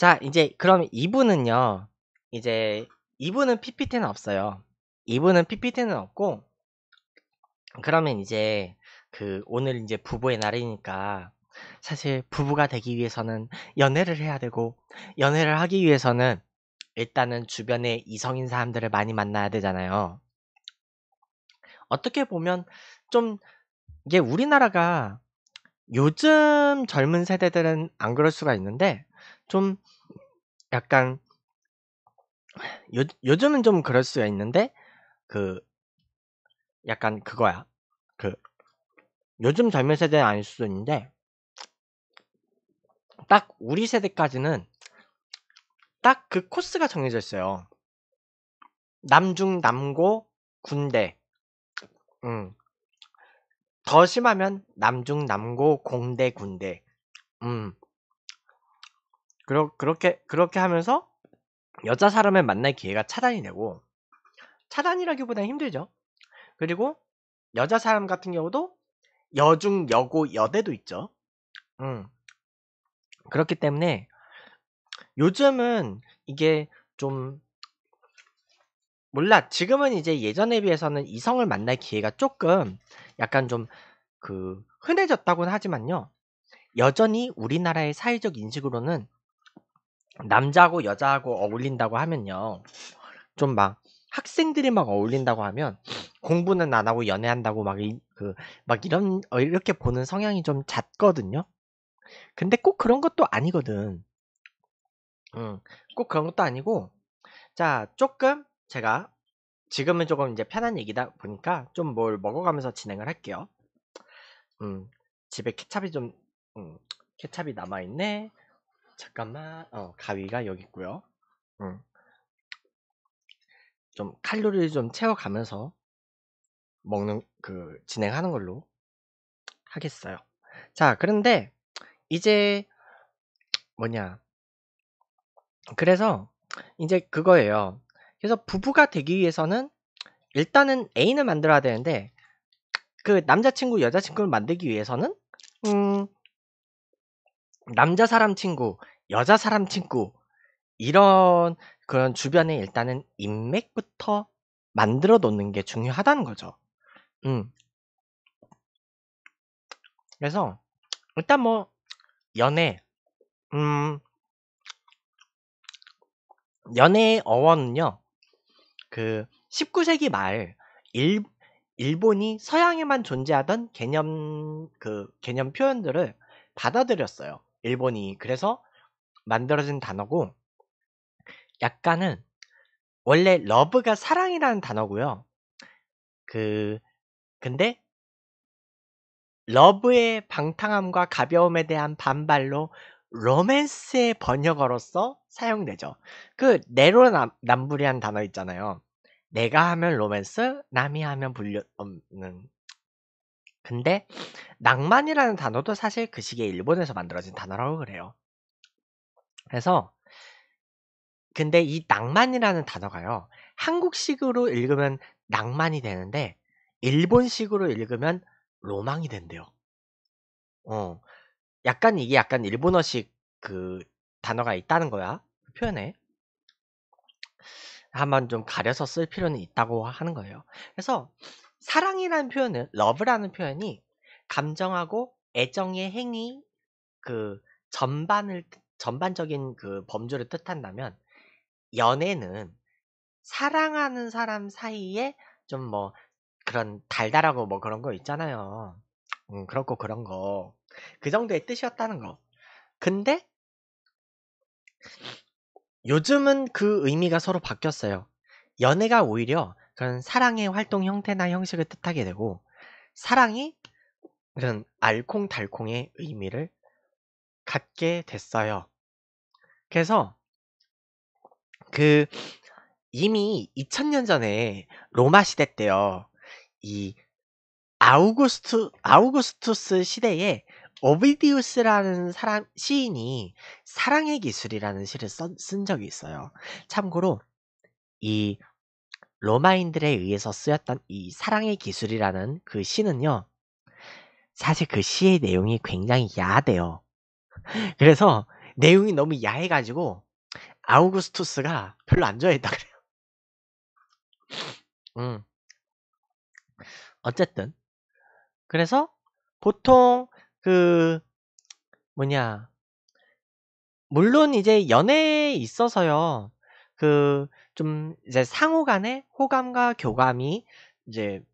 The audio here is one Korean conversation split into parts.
자, 이제 그럼 2부는요. 이제 2부는 PPT는 없어요. 2부는 PPT는 없고 그러면 이제 그 오늘 이제 부부의 날이니까 사실 부부가 되기 위해서는 연애를 해야 되고 연애를 하기 위해서는 일단은 주변에 이성인 사람들을 많이 만나야 되잖아요. 어떻게 보면 좀 이게 우리나라가 요즘 젊은 세대들은 안 그럴 수가 있는데 좀 약간 요, 요즘은 좀 그럴 수가 있는데 그 약간 그거야 그 요즘 젊은 세대는 아닐 수도 있는데 딱 우리 세대까지는 딱 그 코스가 정해져 있어요 남중 남고 군대 음. 더 심하면 남중 남고 공대 군대 음. 그러, 그렇게 그렇게 하면서 여자 사람을 만날 기회가 차단이 되고 차단이라기보다는 힘들죠. 그리고 여자 사람 같은 경우도 여중, 여고, 여대도 있죠. 음. 그렇기 때문에 요즘은 이게 좀 몰라. 지금은 이제 예전에 비해서는 이성을 만날 기회가 조금 약간 좀 그 흔해졌다고는 하지만요. 여전히 우리나라의 사회적 인식으로는 남자하고 여자하고 어울린다고 하면요. 좀 막 학생들이 막 어울린다고 하면 공부는 안 하고 연애한다고 막 그막 그 이런 어, 이렇게 보는 성향이 좀 잦거든요. 근데 꼭 그런 것도 아니거든. 음, 꼭 그런 것도 아니고 자, 조금 제가 지금은 조금 이제 편한 얘기다 보니까 좀 뭘 먹어가면서 진행을 할게요. 음, 집에 케찹이 좀, 음, 케찹이 남아있네. 잠깐만 어 가위가 여기 있고요 음. 좀 칼로리를 좀 채워가면서 먹는 그 진행하는 걸로 하겠어요 자 그런데 이제 뭐냐 그래서 이제 그거예요 그래서 부부가 되기 위해서는 일단은 애인을 만들어야 되는데 그 남자친구 여자친구를 만들기 위해서는 음 남자 사람 친구, 여자 사람 친구 이런 그런 주변에 일단은 인맥부터 만들어 놓는 게 중요하다는 거죠. 음. 그래서 일단 뭐 연애 음 연애의 어원은요. 그 19세기 말 일, 일본이 서양에만 존재하던 개념 그 개념 표현들을 받아들였어요. 일본이 그래서 만들어진 단어고 약간은 원래 러브가 사랑이라는 단어고요. 그 근데 러브의 방탕함과 가벼움에 대한 반발로 로맨스의 번역어로서 사용되죠. 그내로남불이한 단어 있잖아요. 내가 하면 로맨스, 남이 하면 불륜 없는 근데 낭만이라는 단어도 사실 그 시기에 일본에서 만들어진 단어라고 그래요. 그래서 근데 이 낭만이라는 단어가요. 한국식으로 읽으면 낭만이 되는데 일본식으로 읽으면 로망이 된대요. 어. 약간 이게 약간 일본어식 그 단어가 있다는 거야. 그 표현에. 한번 좀 가려서 쓸 필요는 있다고 하는 거예요. 그래서 사랑이라는 표현은 러브라는 표현이 감정하고 애정의 행위 그 전반을 전반적인 그 범주를 뜻한다면 연애는 사랑하는 사람 사이에 좀 뭐 그런 달달하고 뭐 그런 거 있잖아요. 음, 그렇고 그런 거. 그 정도의 뜻이었다는 거. 근데 요즘은 그 의미가 서로 바뀌었어요. 연애가 오히려 그런 사랑의 활동 형태나 형식을 뜻하게 되고 사랑이 그런 알콩달콩의 의미를 갖게 됐어요. 그래서 그 이미 2000년 전에 로마 시대 때요. 이 아우구스투 아우구스투스 시대에 오비디우스라는 사람 시인이 사랑의 기술이라는 시를 쓴 적이 있어요. 참고로 이 로마인들에 의해서 쓰였던 이 사랑의 기술이라는 그 시는요. 사실 그 시의 내용이 굉장히 야하대요. 그래서 내용이 너무 야해가지고 아우구스투스가 별로 안 좋아했다 그래요. 음. 어쨌든 그래서 보통 그 뭐냐 물론 이제 연애에 있어서요. 그좀 이제 상호 간의 호감과 교감이 이제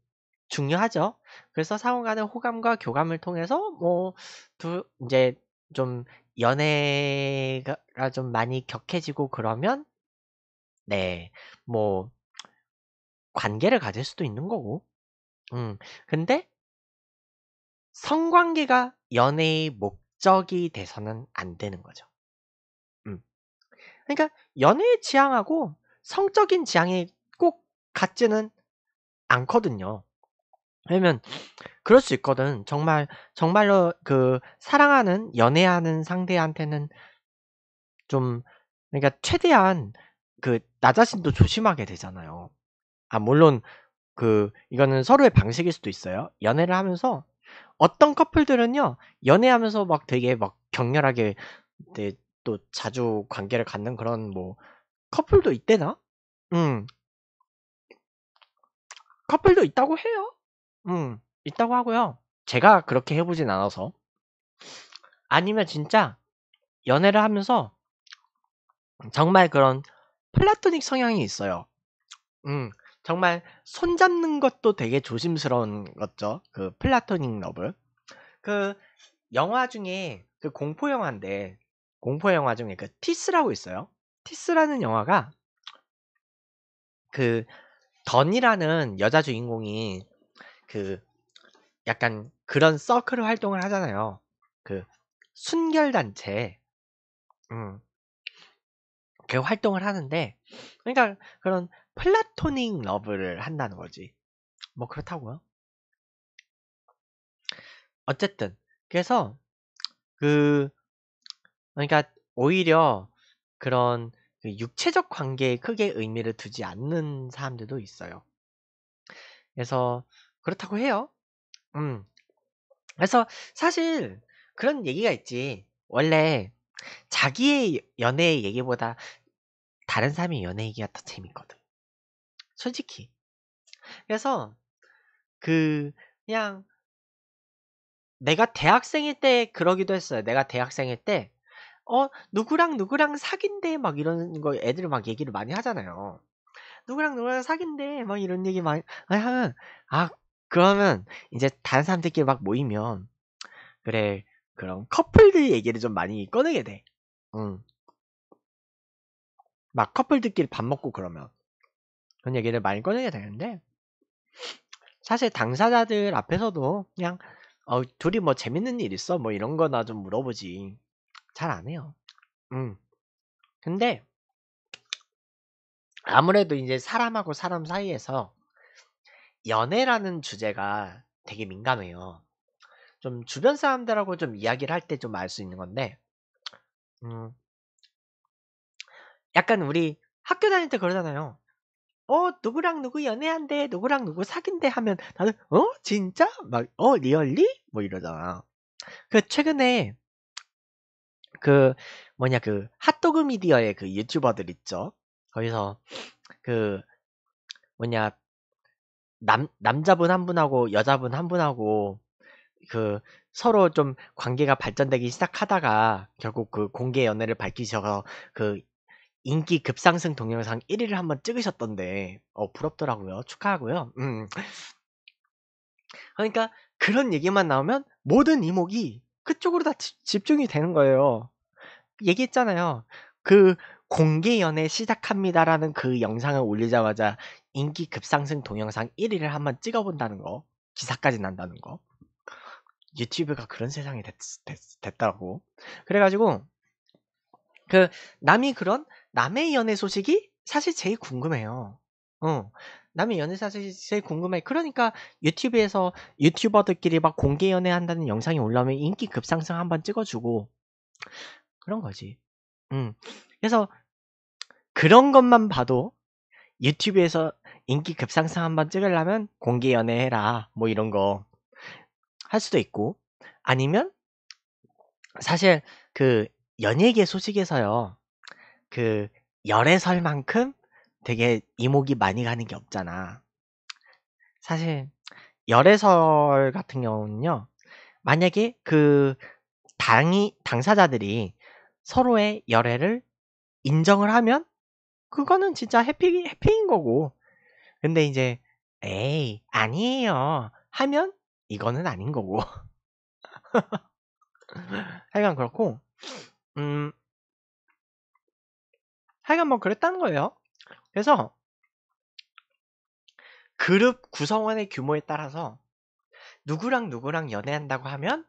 중요하죠. 그래서 상호 간의 호감과 교감을 통해서 뭐 두 이제 좀 연애가 좀 많이 격해지고 그러면 네, 뭐 관계를 가질 수도 있는 거고. 음. 근데 성관계가 연애의 목적이 돼서는 안 되는 거죠. 음. 그러니까 연애의 지향하고 성적인 지향이 꼭 같지는 않거든요. 왜냐면 그럴 수 있거든. 정말 정말로 그 사랑하는 연애하는 상대한테는 좀 그러니까 최대한 그 나 자신도 조심하게 되잖아요. 아 물론 그 이거는 서로의 방식일 수도 있어요. 연애를 하면서 어떤 커플들은요 연애하면서 막 되게 막 격렬하게 또 자주 관계를 갖는 그런 뭐 커플도 있대나? 음. 커플도 있다고 해요. 음, 있다고 하고요. 제가 그렇게 해보진 않아서. 아니면 진짜 연애를 하면서 정말 그런 플라토닉 성향이 있어요. 음, 정말 손잡는 것도 되게 조심스러운 거죠. 그 플라토닉 러블. 그 영화 중에 그 공포 영화인데 공포 영화 중에 그 티스라고 있어요. 티스라는 영화가 그 던이라는 여자 주인공이 그 약간 그런 서클 활동을 하잖아요. 그 순결 단체, 음, 그 활동을 하는데, 그러니까 그런 플라토닉 러브를 한다는 거지. 뭐 그렇다고요. 어쨌든 그래서 그 그러니까 오히려 그런 그 육체적 관계에 크게 의미를 두지 않는 사람들도 있어요. 그래서 그렇다고 해요. 음. 그래서 사실 그런 얘기가 있지. 원래 자기의 연애 얘기보다 다른 사람의 연애 얘기가 더 재밌거든. 솔직히. 그래서 그 그냥 내가 대학생일 때 그러기도 했어요. 내가 대학생일 때 어, 누구랑 누구랑 사귄대 막 이런 거 애들 막 얘기를 많이 하잖아요. 누구랑 누구랑 사귄대 막 이런 얘기 많이 하면 아 그러면 이제 다른 사람들끼리 막 모이면 그래 그럼 커플들 얘기를 좀 많이 꺼내게 돼. 응. 막 커플들끼리 밥 먹고 그러면 그런 얘기를 많이 꺼내게 되는데 사실 당사자들 앞에서도 그냥 어, 둘이 뭐 재밌는 일 있어 뭐 이런 거나 좀 물어보지 잘안 해요. 음. 근데 아무래도 이제 사람하고 사람 사이에서 연애라는 주제가 되게 민감해요. 좀 주변 사람들하고 좀 이야기를 할 때 좀 알 수 있는 건데, 음, 약간 우리 학교 다닐 때 그러잖아요. 어, 누구랑 누구 연애한대, 누구랑 누구 사귄대 하면 다들, 어? 진짜? 막, 어, 리얼리? 뭐 이러잖아. 그 최근에 그 뭐냐 그 핫도그 미디어의 그 유튜버들 있죠. 거기서 그 뭐냐 남 남자분 한 분하고 여자분 한 분하고 그 서로 좀 관계가 발전되기 시작하다가 결국 그 공개 연애를 밝히셔서 그 인기 급상승 동영상 1위를 한번 찍으셨던데 어 부럽더라고요 축하하고요 음 그러니까 그런 얘기만 나오면 모든 이목이 그쪽으로 다 집중이 되는 거예요. 얘기했잖아요. 그 공개 연애 시작합니다라는 그 영상을 올리자마자 인기 급상승 동영상 1위를 한번 찍어본다는 거, 기사까지 난다는 거. 유튜브가 그런 세상이 됐, 됐, 됐다고. 그래가지고 그 남이 그런 남의 연애 소식이 사실 제일 궁금해요. 어. 남의 연애 사실이 제일 궁금해. 그러니까 유튜브에서 유튜버들끼리 막 공개 연애 한다는 영상이 올라오면 인기 급상승 한번 찍어주고 그런 거지. 음. 그래서 그런 것만 봐도 유튜브에서 인기 급상승 한번 찍으려면 공개 연애해라 뭐 이런 거 할 수도 있고 아니면 사실 그 연예계 소식에서요 그 열애설만큼 되게 이목이 많이 가는 게 없잖아. 사실 열애설 같은 경우는요. 만약에 그 당이 당사자들이 서로의 열애를 인정을 하면 그거는 진짜 해피 해피인 거고. 근데 이제 에이 아니에요 하면 이거는 아닌 거고. 하여간 그렇고 음 하여간 뭐 그랬다는 거예요. 그래서 그룹 구성원의 규모에 따라서 누구랑 누구랑 연애한다고 하면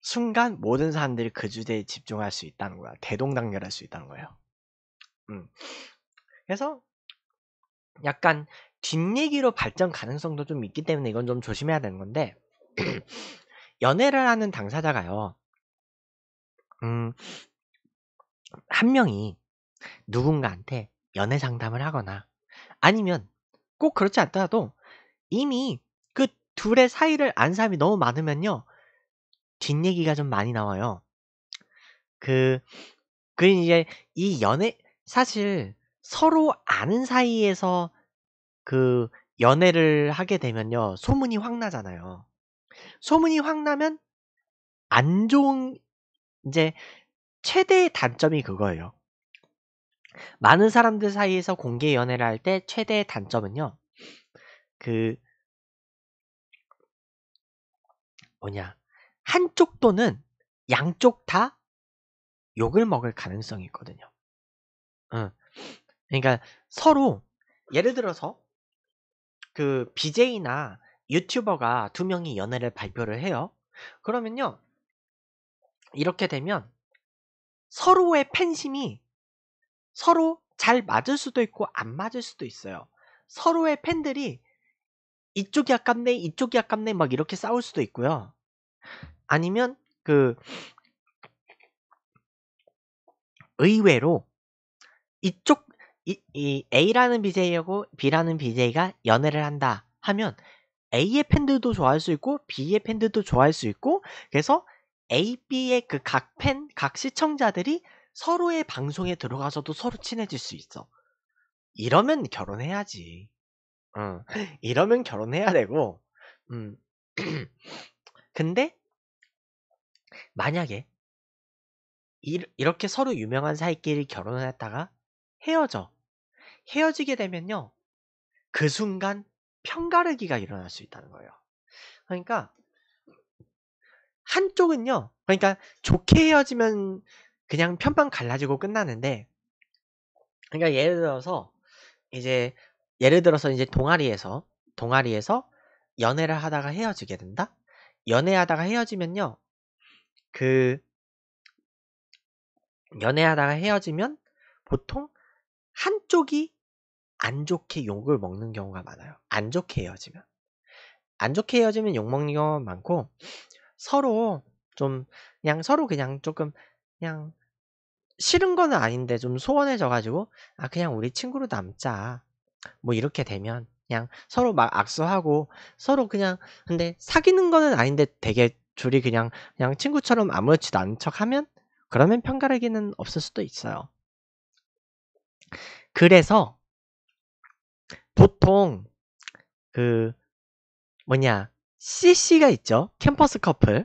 순간 모든 사람들이 그 주제에 집중할 수 있다는 거야. 대동단결할 수 있다는 거예요. 음. 그래서 약간 뒷얘기로 발전 가능성도 좀 있기 때문에 이건 좀 조심해야 되는 건데 연애를 하는 당사자가요. 음, 한 명이 누군가한테 연애 상담을 하거나 아니면 꼭 그렇지 않더라도 이미 그 둘의 사이를 안 사람이 너무 많으면요. 뒷얘기가 좀 많이 나와요. 그, 그 이제 이 연애, 사실 서로 아는 사이에서 그 연애를 하게 되면요. 소문이 확 나잖아요. 소문이 확 나면 안 좋은, 이제 최대의 단점이 그거예요. 많은 사람들 사이에서 공개 연애를 할 때 최대의 단점은요. 그 뭐냐 한쪽 또는 양쪽 다 욕을 먹을 가능성이 있거든요. 응. 그러니까 서로 예를 들어서 그 BJ나 유튜버가 두 명이 연애를 발표를 해요. 그러면요 이렇게 되면 서로의 팬심이 서로 잘 맞을 수도 있고 안 맞을 수도 있어요. 서로의 팬들이 이쪽이 아깝네, 이쪽이 아깝네 막 이렇게 싸울 수도 있고요. 아니면 그 의외로 이쪽 이, 이 A라는 BJ하고 B라는 BJ가 연애를 한다 하면 A의 팬들도 좋아할 수 있고 B의 팬들도 좋아할 수 있고 그래서 A, B의 그 각 팬, 각 시청자들이 서로의 방송에 들어가서도 서로 친해질 수 있어. 이러면 결혼해야지. 어, 이러면 결혼해야 되고, 음. 근데, 만약에, 이, 이렇게 서로 유명한 사이끼리 결혼을 했다가 헤어져. 헤어지게 되면요. 그 순간 편가르기가 일어날 수 있다는 거예요. 그러니까, 한쪽은요. 그러니까 좋게 헤어지면 그냥 편만 갈라지고 끝나는데 그러니까 예를 들어서 이제 예를 들어서 이제 동아리에서 동아리에서 연애를 하다가 헤어지게 된다. 연애하다가 헤어지면요. 그 연애하다가 헤어지면 보통 한쪽이 안 좋게 욕을 먹는 경우가 많아요. 안 좋게 헤어지면. 안 좋게 헤어지면 욕 먹는 경우가 많고 서로 좀 그냥 서로 그냥 조금 그냥 싫은 건 아닌데 좀 소원해져가지고 아 그냥 우리 친구로 남자 뭐 이렇게 되면 그냥 서로 막 악수하고 서로 그냥 근데 사귀는 거는 아닌데 되게 둘이 그냥 그냥 친구처럼 아무렇지도 않은 척하면 그러면 편가르기는 없을 수도 있어요. 그래서 보통 그 뭐냐 CC가 있죠 캠퍼스 커플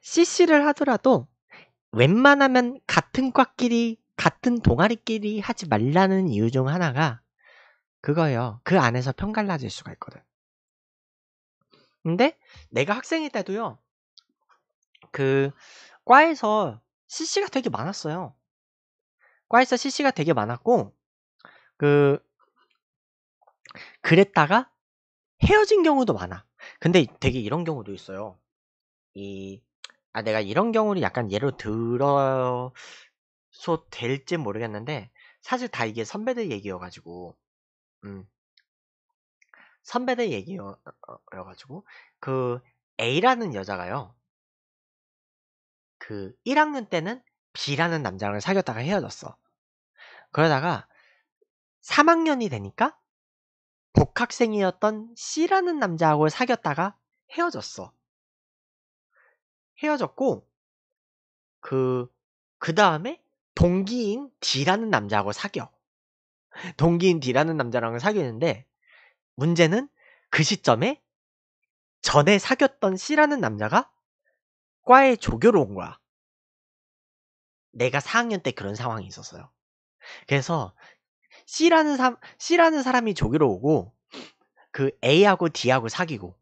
CC를 하더라도 웬만하면 같은 과끼리 같은 동아리끼리 하지 말라는 이유 중 하나가 그거예요. 그 안에서 편갈라질 수가 있거든. 근데 내가 학생일 때도요. 그 과에서 CC가 되게 많았어요. 과에서 CC가 되게 많았고 그 그랬다가 헤어진 경우도 많아. 근데 되게 이런 경우도 있어요. 이아 내가 이런 경우를 약간 예로 들어서 될지 모르겠는데 사실 다 이게 선배들 얘기여가지고 음 선배들 얘기여가지고 그 A라는 여자가요 그 1학년 때는 B라는 남자랑 사귀었다가 헤어졌어 그러다가 3학년이 되니까 복학생이었던 C라는 남자하고 사귀었다가 헤어졌어 헤어졌고 그그 그 다음에 동기인 D라는 남자하고 사겨. 동기인 D라는 남자랑을 사귀는데 문제는 그 시점에 전에 사귀었던 C라는 남자가 과에 조교로 온 거야. 내가 4학년 때 그런 상황이 있었어요. 그래서 C라는 사, C라는 사람이 조교로 오고 그 A하고 D하고 사귀고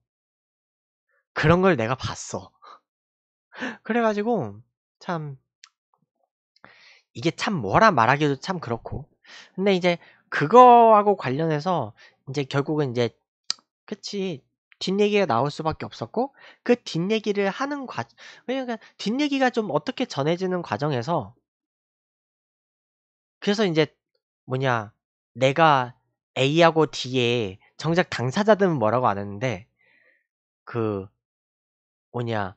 그런 걸 내가 봤어. 그래가지고 참 이게 참 뭐라 말하기도 참 그렇고 근데 이제 그거하고 관련해서 이제 결국은 이제 그치 뒷얘기가 나올 수밖에 없었고 그 뒷얘기를 하는 과 그러니까 뒷얘기가 좀 어떻게 전해지는 과정에서 그래서 이제 뭐냐 내가 A하고 D에 정작 당사자들은 뭐라고 안 했는데 그 뭐냐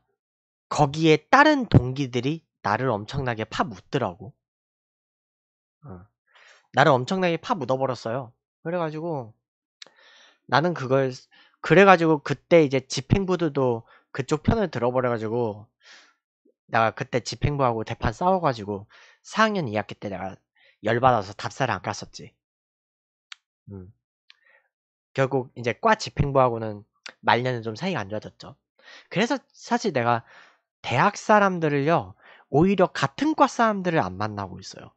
거기에 다른 동기들이 나를 엄청나게 파묻더라고. 어. 나를 엄청나게 파묻어버렸어요. 그래가지고 나는 그걸 그래가지고 그때 이제 집행부들도 그쪽 편을 들어버려가지고 내가 그때 집행부하고 대판 싸워가지고 4학년 2학기 때 내가 열받아서 답사를 안 갔었지. 음. 결국 이제 과 집행부하고는 말년에 좀 사이가 안 좋아졌죠. 그래서 사실 내가 대학 사람들을요, 오히려 같은 과 사람들을 안 만나고 있어요.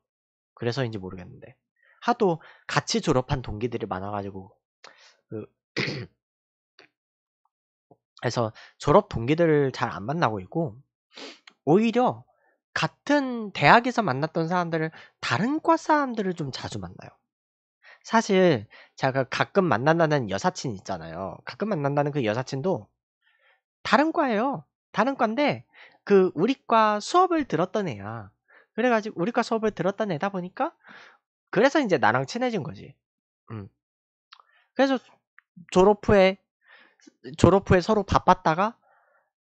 그래서인지 모르겠는데. 하도 같이 졸업한 동기들이 많아가지고, 그, 그래서 졸업 동기들을 잘 안 만나고 있고, 오히려 같은 대학에서 만났던 사람들을 다른 과 사람들을 좀 자주 만나요. 사실 제가 가끔 만난다는 여사친 있잖아요. 가끔 만난다는 그 여사친도 다른 과예요. 다른 건데그 우리과 수업을 들었던 애야. 그래가지고 우리과 수업을 들었던 애다 보니까 그래서 이제 나랑 친해진 거지. 음. 그래서 졸업 후에 졸업 후에 서로 바빴다가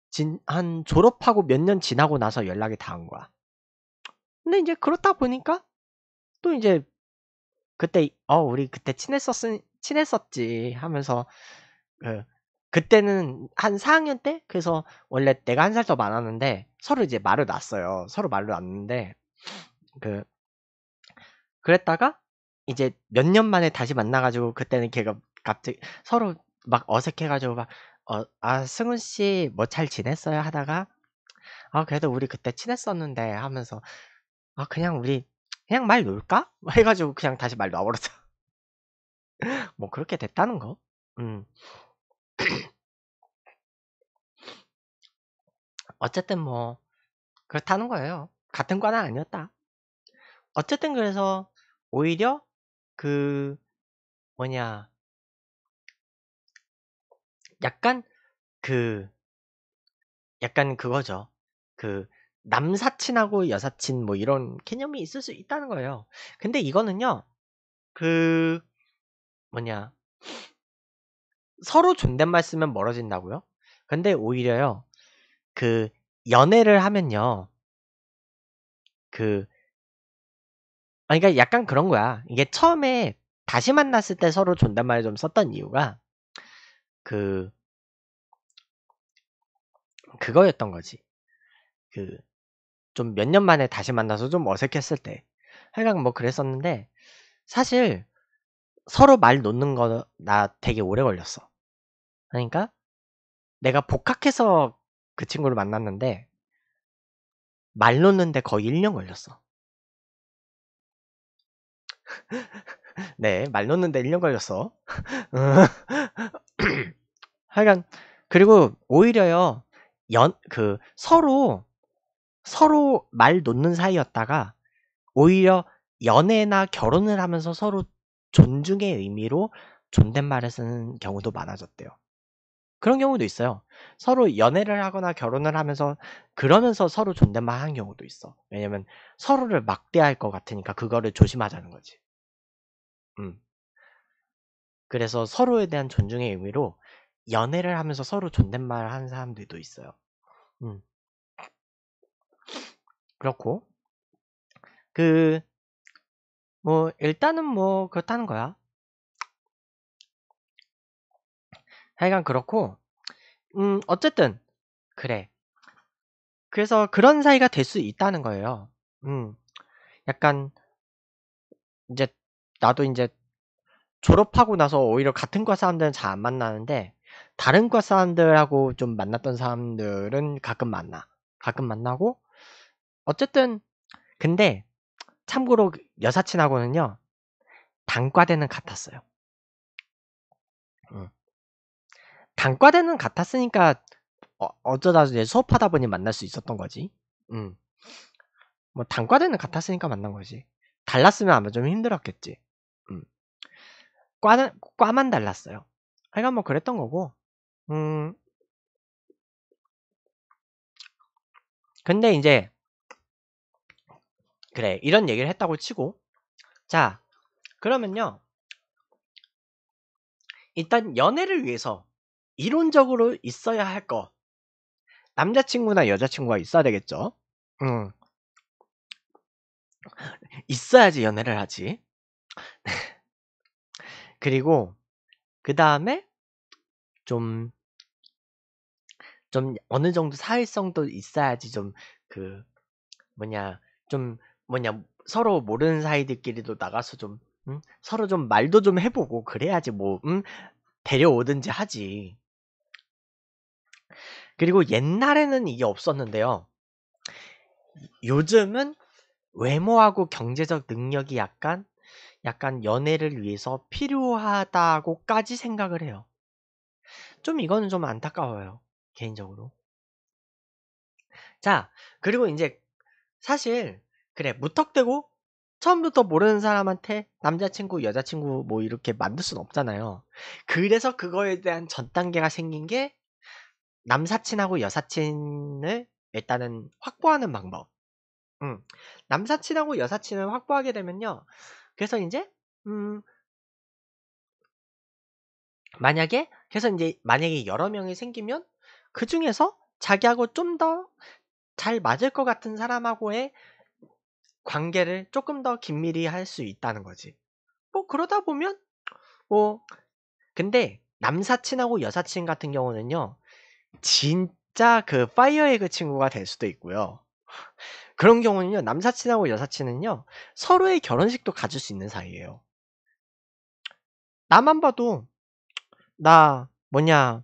진, 한 졸업하고 몇 년 지나고 나서 연락이 닿은 거야. 근데 이제 그렇다 보니까 또 이제 그때 어 우리 그때 친했었 친했었지 하면서 그 그때는 한 4학년 때? 그래서 원래 내가 한 살 더 많았는데 서로 이제 말을 놨어요. 서로 말을 놨는데 그 그랬다가 이제 몇 년 만에 다시 만나가지고 그때는 걔가 갑자기 서로 막 어색해가지고 막 어, 아, 승훈 씨, 뭐 잘 지냈어요? 하다가, 아, 그래도 우리 그때 친했었는데 하면서, 아, 그냥 우리, 그냥 말놓을까 해가지고 그냥 다시 말 놔버렸어. 뭐, 그렇게 됐다는 거? 음. 어쨌든 뭐 그렇다는 거예요. 같은 과는 아니었다. 어쨌든 그래서 오히려 그 뭐냐 약간 그 약간 그거죠. 그 남사친하고 여사친 뭐 이런 개념이 있을 수 있다는 거예요. 근데 이거는요. 그 뭐냐 서로 존댓말 쓰면 멀어진다고요? 근데 오히려요, 그, 연애를 하면요, 그, 아, 그러니까 약간 그런 거야. 이게 처음에 다시 만났을 때 서로 존댓말을 좀 썼던 이유가, 그, 그거였던 거지. 그, 좀 몇 년 만에 다시 만나서 좀 어색했을 때. 하여간 뭐 그랬었는데, 사실, 서로 말 놓는 거 나 되게 오래 걸렸어. 그러니까 내가 복학해서 그 친구를 만났는데 말 놓는데 거의 1년 걸렸어. 네, 말 놓는데 1년 걸렸어. 하여간 그리고 오히려요. 연그 서로 서로 말 놓는 사이였다가 오히려 연애나 결혼을 하면서 서로 존중의 의미로 존댓말을 쓰는 경우도 많아졌대요. 그런 경우도 있어요. 서로 연애를 하거나 결혼을 하면서 그러면서 서로 존댓말 하는 경우도 있어. 왜냐면 서로를 막대할 것 같으니까 그거를 조심하자는 거지. 음. 그래서 서로에 대한 존중의 의미로 연애를 하면서 서로 존댓말 을 하는 사람들도 있어요. 음. 그렇고 그뭐 일단은 뭐 그렇다는 거야. 하여간 그렇고 음 어쨌든 그래. 그래서 그런 사이가 될 수 있다는 거예요. 음 약간 이제 나도 이제 졸업하고 나서 오히려 같은 과 사람들은 잘 안 만나는데 다른 과 사람들하고 좀 만났던 사람들은 가끔 만나. 가끔 만나고 어쨌든 근데 참고로 그 여사친하고는요, 단과대는 같았어요. 음. 단과대는 같았으니까 어, 쩌다 이제 수업하다 보니 만날 수 있었던 거지. 음. 뭐 단과대는 같았으니까 만난 거지. 달랐으면 아마 좀 힘들었겠지. 음. 과는 과만 달랐어요. 하여간 뭐 그랬던 거고. 음. 근데 이제 그래 이런 얘기를 했다고 치고 자 그러면요 일단 연애를 위해서 이론적으로 있어야 할 거 남자친구나 여자친구가 있어야 되겠죠 음. 있어야지 연애를 하지 그리고 그 다음에 좀 좀 어느 정도 사회성도 있어야지 좀 그 뭐냐 좀 뭐냐 서로 모르는 사이들끼리도 나가서 좀 응? 서로 좀 말도 좀 해보고 그래야지 뭐 응? 데려오든지 하지. 그리고 옛날에는 이게 없었는데요. 요즘은 외모하고 경제적 능력이 약간 약간 연애를 위해서 필요하다고까지 생각을 해요. 좀 이거는 좀 안타까워요. 개인적으로. 자, 그리고 이제 사실 그래 무턱대고 처음부터 모르는 사람한테 남자친구 여자친구 뭐 이렇게 만들 수는 없잖아요 그래서 그거에 대한 전 단계가 생긴 게 남사친하고 여사친을 일단은 확보하는 방법 음. 남사친하고 여사친을 확보하게 되면요 그래서 이제 음 만약에 그래서 이제 만약에 여러 명이 생기면 그 중에서 자기하고 좀 더 잘 맞을 것 같은 사람하고의 관계를 조금 더 긴밀히 할 수 있다는 거지. 뭐 그러다 보면 뭐 근데 남사친하고 여사친 같은 경우는요. 진짜 그 파이어에그 친구가 될 수도 있고요. 그런 경우는요. 남사친하고 여사친은요. 서로의 결혼식도 가질 수 있는 사이예요. 나만 봐도 나 뭐냐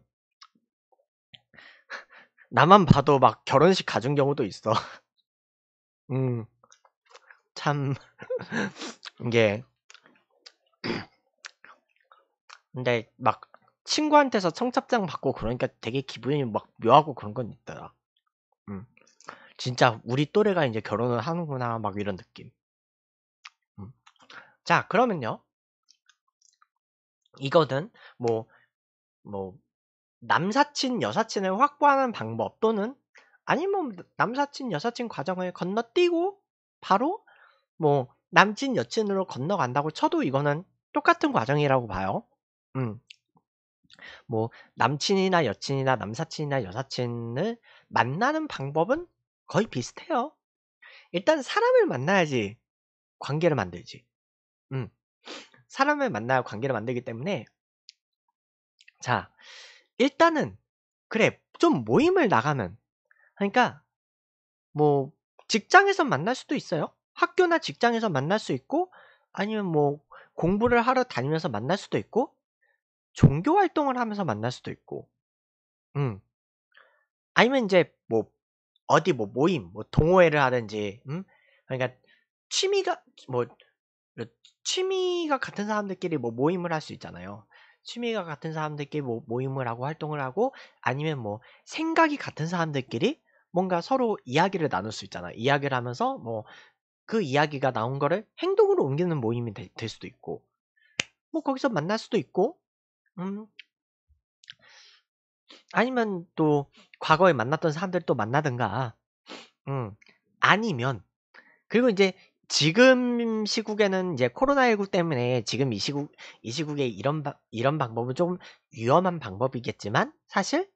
나만 봐도 막 결혼식 가준 경우도 있어. 음. 참 이게 근데 막 친구한테서 청첩장 받고 그러니까 되게 기분이 막 묘하고 그런 건 있더라. 음. 진짜 우리 또래가 이제 결혼을 하는구나 막 이런 느낌. 음. 자 그러면요. 이거는 뭐뭐 뭐 남사친 여사친을 확보하는 방법 또는 아니면 남사친 여사친 과정을 건너뛰고 바로 뭐 남친 여친으로 건너간다고 쳐도 이거는 똑같은 과정이라고 봐요. 음. 뭐 남친이나 여친이나 남사친이나 여사친을 만나는 방법은 거의 비슷해요. 일단 사람을 만나야지 관계를 만들지. 음. 사람을 만나야 관계를 만들기 때문에 자, 일단은 그래. 좀 모임을 나가면 그러니까 뭐 직장에서 만날 수도 있어요. 학교나 직장에서 만날 수 있고 아니면 뭐 공부를 하러 다니면서 만날 수도 있고 종교 활동을 하면서 만날 수도 있고 음 아니면 이제 뭐 어디 뭐 모임 뭐 동호회를 하든지 음 그러니까 취미가 뭐 그 취미가 같은 사람들끼리 뭐 모임을 할 수 있잖아요. 취미가 같은 사람들끼리 뭐 모임을 하고 활동을 하고 아니면 뭐 생각이 같은 사람들끼리 뭔가 서로 이야기를 나눌 수 있잖아. 요 이야기를 하면서 뭐그 이야기가 나온 거를 행동으로 옮기는 모임이 되, 될 수도 있고 뭐 거기서 만날 수도 있고 음 아니면 또 과거에 만났던 사람들 또 만나든가 음 아니면 그리고 이제 지금 시국에는 이제 코로나19 때문에 지금 이 시국 이 시국에 이런 바, 이런 방법은 좀 위험한 방법이겠지만 사실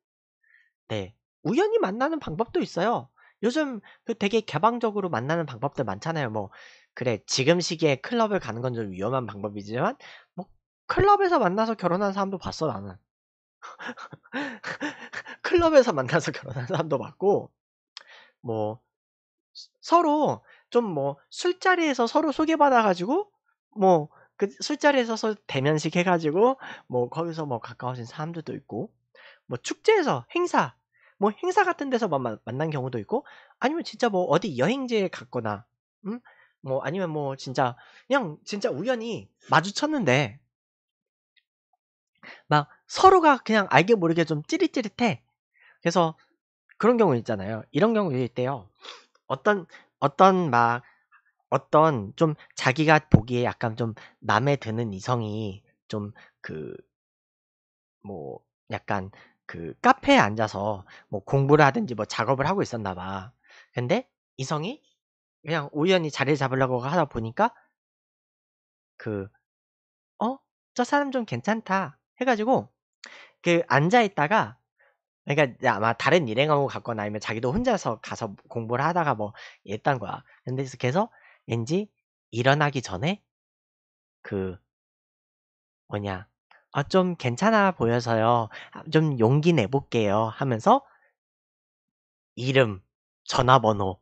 네 우연히 만나는 방법도 있어요. 요즘 그 되게 개방적으로 만나는 방법들 많잖아요. 뭐 그래 지금 시기에 클럽을 가는 건 좀 위험한 방법이지만 뭐 클럽에서 만나서 결혼한 사람도 봤어 나는. 클럽에서 만나서 결혼한 사람도 봤고 뭐 서로 좀 뭐 술자리에서 서로 소개받아가지고 뭐 그 술자리에서 서 대면식 해가지고 뭐 거기서 뭐 가까워진 사람들도 있고 뭐 축제에서 행사 뭐 행사 같은 데서만 만난 경우도 있고 아니면 진짜 뭐 어디 여행지에 갔거나 음? 뭐 아니면 뭐 진짜 그냥 진짜 우연히 마주쳤는데 막 서로가 그냥 알게 모르게 좀 찌릿찌릿해 그래서 그런 경우 있잖아요 이런 경우 있대요 어떤 어떤 막 어떤 좀 자기가 보기에 약간 좀 마음에 드는 이성이 좀 그 뭐 약간 그 카페에 앉아서 뭐 공부를 하든지 뭐 작업을 하고 있었나 봐. 근데 이성이 그냥 우연히 자리 잡으려고 하다 보니까 그 어? 저 사람 좀 괜찮다 해가지고 그 앉아 있다가 그러니까 아마 다른 일행하고 갔거나 아니면 자기도 혼자서 가서 공부를 하다가 뭐했던 거야. 근데 그래서 왠지 일어나기 전에 그 뭐냐 아, 좀 괜찮아 보여서요. 아, 좀 용기 내볼게요. 하면서 이름, 전화번호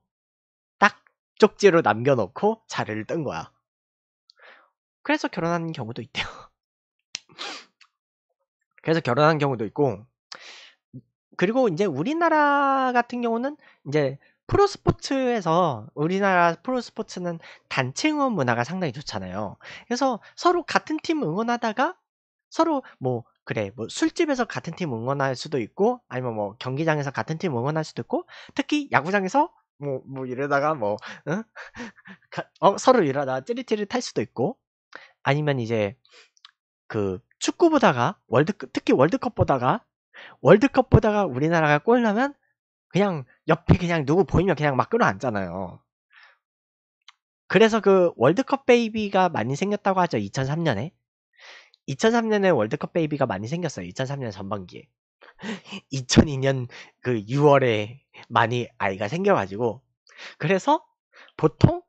딱 쪽지로 남겨놓고 자리를 뜬 거야. 그래서 결혼하는 경우도 있대요. 그래서 결혼하는 경우도 있고, 그리고 이제 우리나라 같은 경우는 이제 프로스포츠에서 우리나라 프로스포츠는 단체 응원 문화가 상당히 좋잖아요. 그래서 서로 같은 팀 응원하다가 서로 뭐 그래 뭐 술집에서 같은 팀 응원할 수도 있고 아니면 뭐 경기장에서 같은 팀 응원할 수도 있고 특히 야구장에서 뭐, 뭐 이러다가 뭐 응? 어, 서로 이러다가 찌릿찌릿 탈 수도 있고 아니면 이제 그 축구 보다가 월드 특히 월드컵 보다가 월드컵 보다가 우리나라가 골 나면 그냥 옆에 그냥 누구 보이면 그냥 막끌어안잖아요 그래서 그 월드컵 베이비가 많이 생겼다고 하죠. 2003년에. 2003년에 월드컵 베이비가 많이 생겼어요. 2003년 전반기에. 2002년 그 6월에 많이 아이가 생겨가지고. 그래서 보통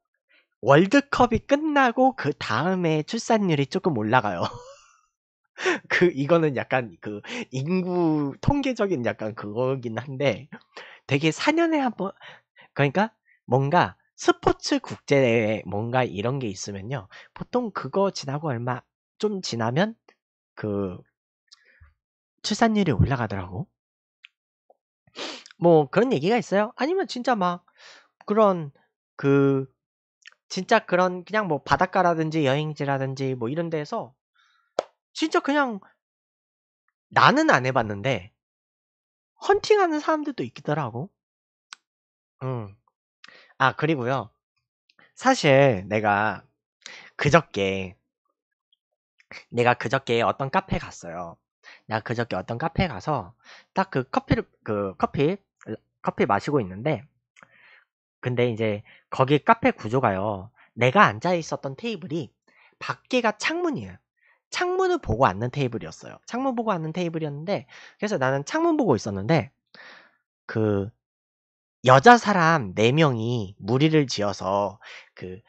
월드컵이 끝나고 그 다음에 출산율이 조금 올라가요. 그, 이거는 약간 그 인구 통계적인 약간 그거긴 한데 되게 4년에 한 번, 그러니까 뭔가 스포츠 국제에 뭔가 이런 게 있으면요. 보통 그거 지나고 얼마 좀 지나면 그 출산율이 올라가더라고. 뭐 그런 얘기가 있어요. 아니면 진짜 막 그런 그 진짜 그런 그냥 뭐 바닷가라든지 여행지라든지 뭐 이런 데에서 진짜 그냥 나는 안 해봤는데 헌팅하는 사람들도 있더라고. 음. 아 그리고요. 사실 내가 그저께 내가 그저께 어떤 카페 갔어요. 내가 그저께 어떤 카페 가서 딱 그 커피를 그 커피 커피 마시고 있는데 근데 이제 거기 카페 구조가요. 내가 앉아 있었던 테이블이 밖에가 창문이에요. 창문을 보고 앉는 테이블이었어요. 창문 보고 앉는 테이블이었는데 그래서 나는 창문 보고 있었는데 그 여자 사람 4명이 무리를 지어서 그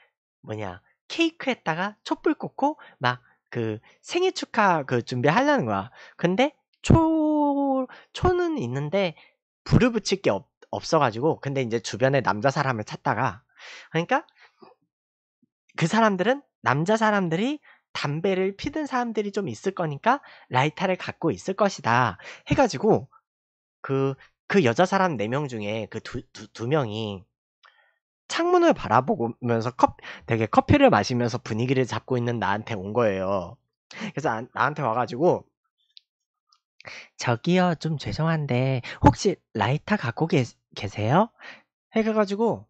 뭐냐 케이크했다가 촛불 꽂고 막그 생일 축하 그 준비하려는 거야. 근데 초 초는 있는데 불을 붙일 게 없, 없어가지고 근데 이제 주변에 남자 사람을 찾다가 그러니까 그 사람들은 남자 사람들이 담배를 피든 사람들이 좀 있을 거니까 라이터를 갖고 있을 것이다 해가지고 그그 그 여자 사람 네 명 중에 그 두 두 명이 창문을 바라보면서 컵, 되게 커피를 마시면서 분위기를 잡고 있는 나한테 온 거예요. 그래서 아, 나한테 와가지고 저기요 좀 죄송한데 혹시 라이터 갖고 계, 계세요? 해가지고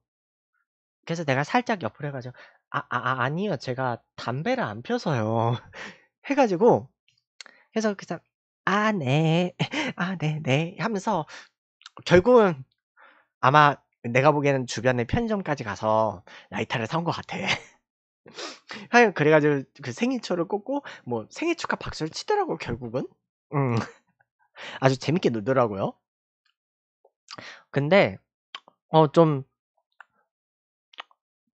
그래서 내가 살짝 옆으로 해가지고 아, 아, 아 아니요 제가 담배를 안 펴서요 해가지고 그래서 그냥 아네아네 아, 네, 네. 하면서 결국은 아마 내가 보기에는 주변에 편의점까지 가서 라이터를 산 것 같아. 하여 그래가지고 그 생일초를 꽂고 뭐 생일 축하 박수를 치더라고 결국은. 음. 아주 재밌게 놀더라고요. 근데 어 좀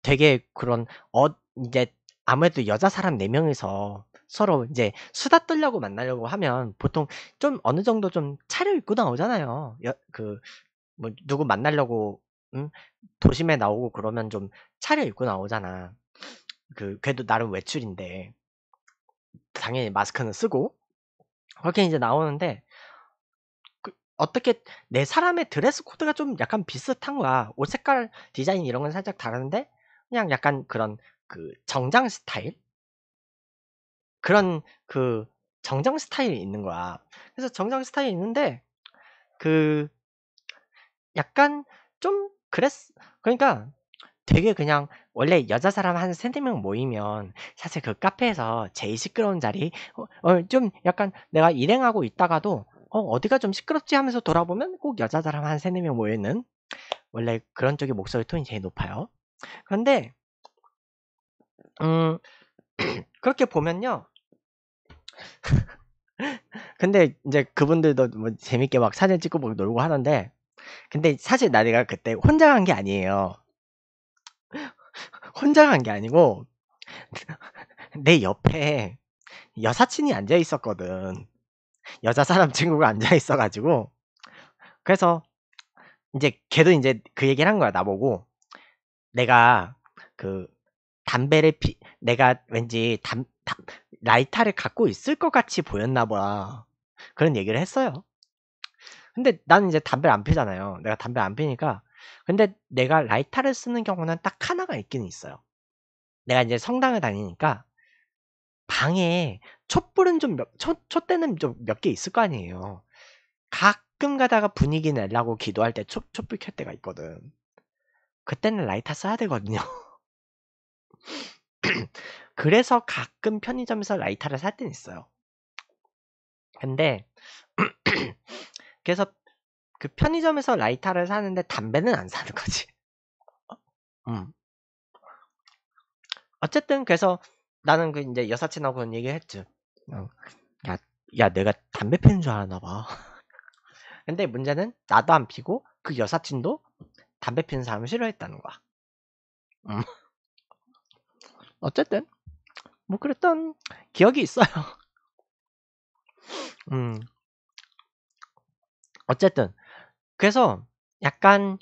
되게 그런 어 이제 아무래도 여자 사람 4명이서 서로 이제 수다 떨려고 만나려고 하면 보통 좀 어느 정도 좀 차려입고 나오잖아요. 여, 그, 뭐, 누구 만나려고 음? 도심에 나오고 그러면 좀 차려입고 나오잖아. 그, 그래도 나름 외출인데. 당연히 마스크는 쓰고. 그렇게 이제 나오는데, 그 어떻게 내 사람의 드레스 코드가 좀 약간 비슷한 거야. 옷 색깔, 디자인 이런 건 살짝 다른데, 그냥 약간 그런 그 정장 스타일? 그런 그 정장 스타일이 있는 거야. 그래서 정장 스타일이 있는데, 그, 약간 좀 그랬 그러니까 되게 그냥 원래 여자 사람 한 세네 명 모이면 사실 그 카페에서 제일 시끄러운 자리 어, 어, 좀 약간 내가 일행하고 있다가도 어, 어디가 좀 시끄럽지 하면서 돌아보면 꼭 여자 사람 한 세네 명 모이는 원래 그런 쪽의 목소리 톤이 제일 높아요. 그런데 음 그렇게 보면요. 근데 이제 그분들도 뭐 재밌게 막 사진 찍고 막 뭐 놀고 하는데 근데 사실 나 내가 그때 혼자 간 게 아니에요. 혼자 간 게 아니고 내 옆에 여사친이 앉아 있었거든. 여자 사람 친구가 앉아 있어가지고 그래서 이제 걔도 이제 그 얘기를 한 거야 나보고 내가 그 담배를 피 내가 왠지 담, 담 라이터를 갖고 있을 것 같이 보였나 보봐 그런 얘기를 했어요. 근데 나는 이제 담배를 안 피잖아요. 내가 담배 를안 피니까. 근데 내가 라이터를 쓰는 경우는 딱 하나가 있기는 있어요. 내가 이제 성당을 다니니까 방에 촛불은 좀 몇, 초, 촛대는 좀 몇 개 있을 거 아니에요. 가끔 가다가 분위기 내려고 기도할 때 촛, 촛불 켤 때가 있거든. 그때는 라이터 써야 되거든요. 그래서 가끔 편의점에서 라이터를 살 때는 있어요. 근데 그래서 그 편의점에서 라이터를 사는데 담배는 안 사는 거지. 음. 어쨌든 그래서 나는 그 이제 여사친하고는 얘기했지. 어, 야, 야 내가 담배 피는 줄 아나 봐. 근데 문제는 나도 안 피고 그 여사친도 담배 피는 사람을 싫어했다는 거야. 음. 어쨌든 뭐 그랬던 기억이 있어요. 음. 어쨌든 그래서 약간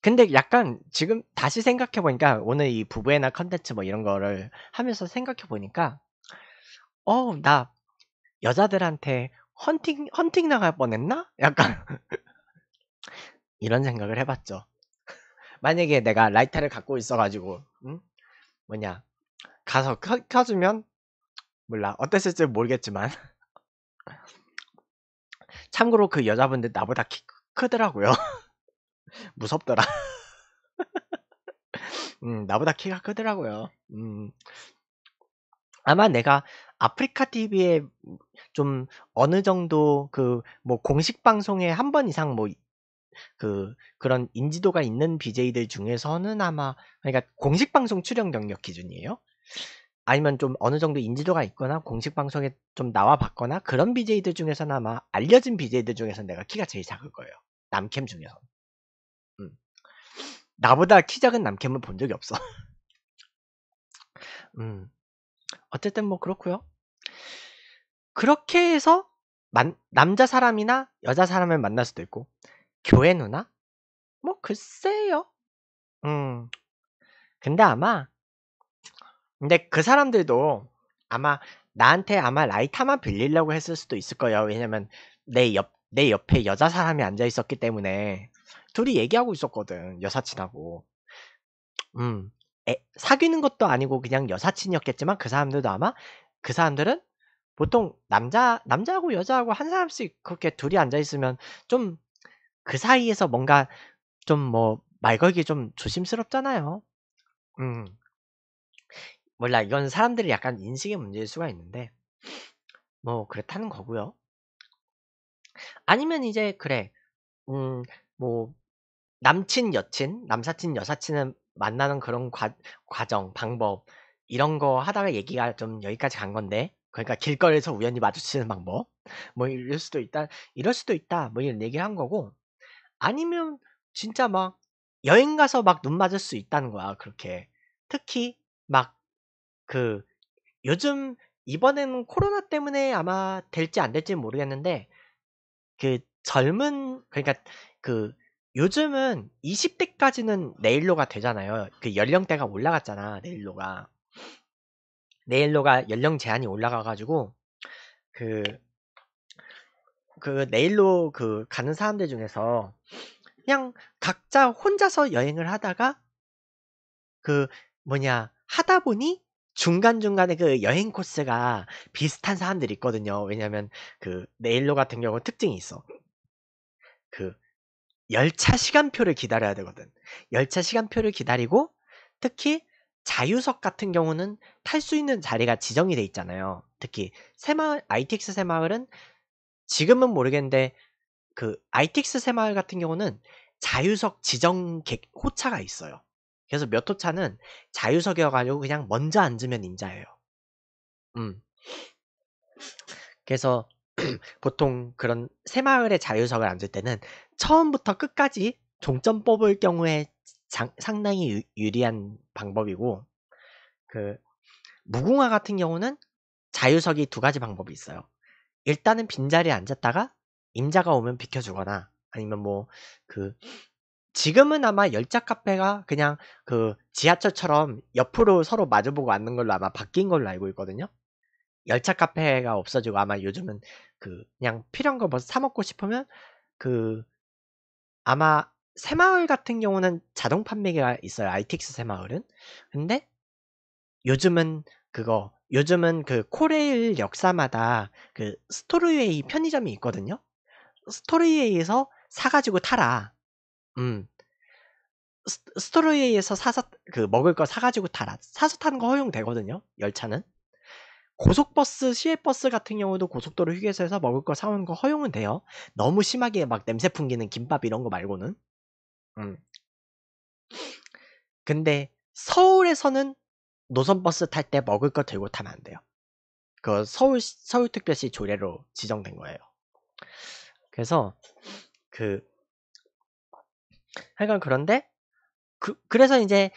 근데 약간 지금 다시 생각해 보니까 오늘 이부부의날 컨텐츠 뭐 이런 거를 하면서 생각해 보니까 어 나 여자들한테 헌팅 헌팅 나갈 뻔했나? 약간 이런 생각을 해봤죠. 만약에 내가 라이터를 갖고 있어가지고 응? 뭐냐 가서 켜, 켜주면 몰라 어땠을지 모르겠지만 참고로 그 여자분들 나보다 키 크더라고요. 무섭더라. 음, 나보다 키가 크더라고요. 음. 아마 내가 아프리카 TV에 좀 어느 정도 그 뭐 공식 방송에 한 번 이상 뭐 그 그런 인지도가 있는 BJ들 중에서는 아마 그러니까 공식 방송 출연 경력 기준이에요. 아니면 좀 어느 정도 인지도가 있거나 공식 방송에 좀 나와 봤거나 그런 BJ들 중에서는 아마 알려진 BJ들 중에서 내가 키가 제일 작을 거예요. 남캠 중에서. 음. 나보다 키 작은 남캠을 본 적이 없어. 음. 어쨌든 뭐 그렇고요. 그렇게 해서 만, 남자 사람이나 여자 사람을 만날 수도 있고 교회 누나? 뭐 글쎄요. 음. 근데 아마 근데 그 사람들도 아마 나한테 아마 라이터만 빌리려고 했을 수도 있을 거예요. 왜냐면 내 옆, 내 옆에 여자 사람이 앉아 있었기 때문에 둘이 얘기하고 있었거든. 여사친하고. 음. 에, 사귀는 것도 아니고 그냥 여사친이었겠지만 그 사람들도 아마 그 사람들은 보통 남자, 남자하고 여자하고 한 사람씩 그렇게 둘이 앉아 있으면 좀 그 사이에서 뭔가 좀 뭐 말 걸기 좀 조심스럽잖아요. 음. 몰라 이건 사람들이 약간 인식의 문제일 수가 있는데 뭐 그렇다는 거고요. 아니면 이제 그래 음뭐 남친 여친 남사친 여사친은 만나는 그런 과, 과정 방법 이런 거 하다가 얘기가 좀 여기까지 간 건데 그러니까 길거리에서 우연히 마주치는 방법 뭐 이럴 수도 있다 이럴 수도 있다 뭐 이런 얘기를 한 거고 아니면 진짜 막 여행 가서 막 눈 맞을 수 있다는 거야 그렇게 특히 막그 요즘 이번에는 코로나 때문에 아마 될지 안 될지 모르겠는데 그 젊은 그러니까 그 요즘은 20대까지는 네일로가 되잖아요. 그 연령대가 올라갔잖아. 네일로가. 네일로가 연령 제한이 올라가 가지고 그 그 네일로 그 가는 사람들 중에서 그냥 각자 혼자서 여행을 하다가 그 뭐냐 하다 보니 중간중간에 그 여행 코스가 비슷한 사람들이 있거든요. 왜냐면 그 네일로 같은 경우는 특징이 있어. 그 열차 시간표를 기다려야 되거든. 열차 시간표를 기다리고 특히 자유석 같은 경우는 탈 수 있는 자리가 지정이 돼 있잖아요. 특히 새마을 ITX 새마을은 지금은 모르겠는데 그 ITX 새마을 같은 경우는 자유석 지정 객, 호차가 있어요. 그래서 몇호 차는 자유석이어가지고 그냥 먼저 앉으면 인자예요 음. 그래서 보통 그런 새마을의 자유석을 앉을 때는 처음부터 끝까지 종점 뽑을 경우에 장, 상당히 유, 유리한 방법이고 그 무궁화 같은 경우는 자유석이 두 가지 방법이 있어요. 일단은 빈자리에 앉았다가 임자가 오면 비켜주거나 아니면 뭐그 지금은 아마 열차 카페가 그냥 그 지하철처럼 옆으로 서로 마주보고 앉는 걸로 아마 바뀐 걸로 알고 있거든요. 열차 카페가 없어지고 아마 요즘은 그 그냥 필요한 거 뭐 사 먹고 싶으면 그 아마 새마을 같은 경우는 자동 판매가 기 있어요. ITX 새마을은. 근데 요즘은 그거 요즘은 그 코레일 역사마다 그 스토리웨이 편의점이 있거든요. 스토리웨이에서 사가지고 타라. 음. 스, 토리에서 사서 그 먹을 거 사가지고 타라 사서 타는 거 허용되거든요 열차는 고속버스 시외버스 같은 경우도 고속도로 휴게소에서 먹을 거 사오는 거 허용은 돼요 너무 심하게 막 냄새 풍기는 김밥 이런 거 말고는 음. 근데 서울에서는 노선버스 탈 때 먹을 거 들고 타면 안 돼요 그 서울 서울특별시 조례로 지정된 거예요 그래서 그 하여간 그런데 그, 그래서 이제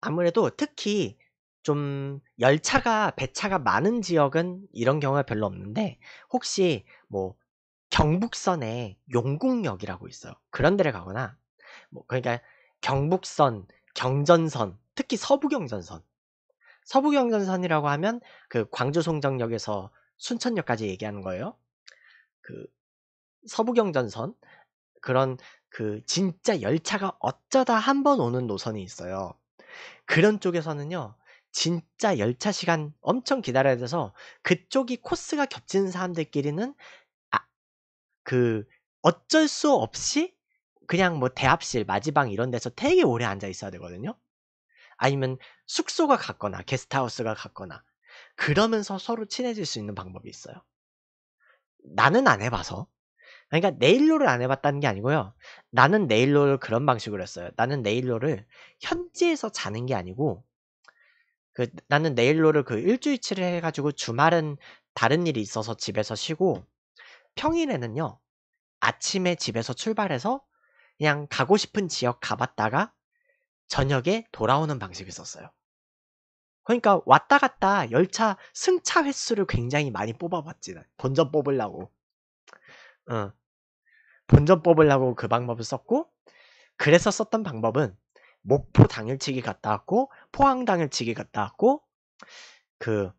아무래도 특히 좀 열차가 배차가 많은 지역은 이런 경우가 별로 없는데 혹시 뭐 경북선에 용궁역이라고 있어요. 그런 데를 가거나 뭐 그러니까 경북선, 경전선, 특히 서부경전선. 서부경전선이라고 하면 그 광주 송정역에서 순천역까지 얘기하는 거예요. 그 서부경전선 그런 그 진짜 열차가 어쩌다 한 번 오는 노선이 있어요. 그런 쪽에서는요. 진짜 열차 시간 엄청 기다려야 돼서 그쪽이 코스가 겹치는 사람들끼리는 아, 그 어쩔 수 없이 그냥 뭐 대합실, 마지방 이런 데서 되게 오래 앉아 있어야 되거든요. 아니면 숙소가 같거나 게스트하우스가 같거나 그러면서 서로 친해질 수 있는 방법이 있어요. 나는 안 해봐서 그러니까 네일로를 안 해봤다는 게 아니고요. 나는 네일로를 그런 방식으로 했어요. 나는 네일로를 현지에서 자는 게 아니고 그 나는 네일로를 그 일주일치를 해가지고 주말은 다른 일이 있어서 집에서 쉬고 평일에는요 아침에 집에서 출발해서 그냥 가고 싶은 지역 가봤다가 저녁에 돌아오는 방식을 썼어요. 그러니까 왔다 갔다 열차 승차 횟수를 굉장히 많이 뽑아봤지. 본전 뽑으려고. 어, 본전 뽑으려고 그 방법을 썼고 그래서 썼던 방법은 목포 당일치기 갔다 왔고 포항 당일치기 갔다 왔고 그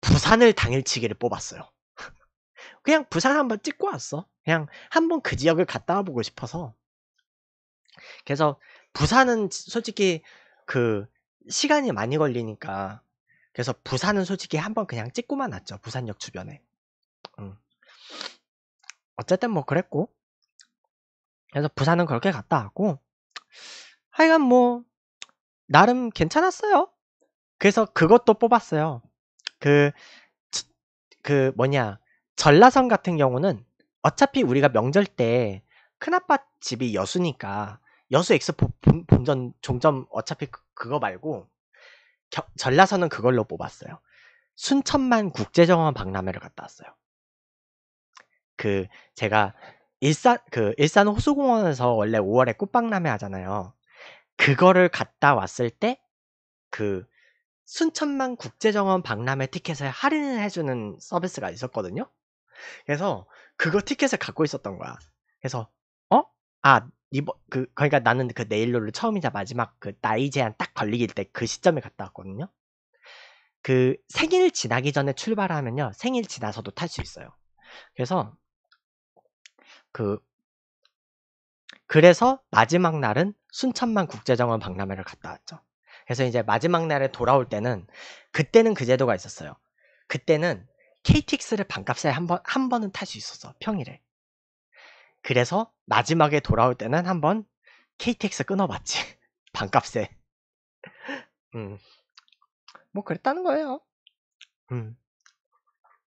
부산을 당일치기를 뽑았어요. 그냥 부산 한번 찍고 왔어. 그냥 한번 그 지역을 갔다 와보고 싶어서. 그래서 부산은 솔직히 그 시간이 많이 걸리니까 그래서 부산은 솔직히 한번 그냥 찍고만 왔죠. 부산역 주변에. 음. 어쨌든 뭐 그랬고 그래서 부산은 그렇게 갔다 왔고 하여간 뭐 나름 괜찮았어요 그래서 그것도 뽑았어요 그그 그 뭐냐 전라선 같은 경우는 어차피 우리가 명절 때 큰아빠 집이 여수니까 여수 엑스포 본전 종점 어차피 그, 거 말고 겨, 전라선은 그걸로 뽑았어요 순천만 국제정원 박람회를 갔다 왔어요 그 제가 일산 그 일산 호수공원에서 원래 5월에 꽃박람회 하잖아요. 그거를 갔다 왔을 때 그 순천만 국제정원 박람회 티켓을 할인을 해주는 서비스가 있었거든요. 그래서 그거 티켓을 갖고 있었던 거야. 그래서 어? 아 이번 그 그러니까 나는 그네일로를 처음이자 마지막 그 나이 제한 딱 걸리길 때 그 시점에 갔다 왔거든요. 그 생일 지나기 전에 출발하면요 생일 지나서도 탈 수 있어요. 그래서 그 그래서 마지막 날은 순천만 국제정원 박람회를 갔다 왔죠. 그래서 이제 마지막 날에 돌아올 때는 그때는 그 제도가 있었어요. 그때는 KTX를 반값에 한 번 한 번은 탈 수 있었어 평일에. 그래서 마지막에 돌아올 때는 한 번 KTX 끊어봤지 반값에. 음. 뭐 그랬다는 거예요. 음.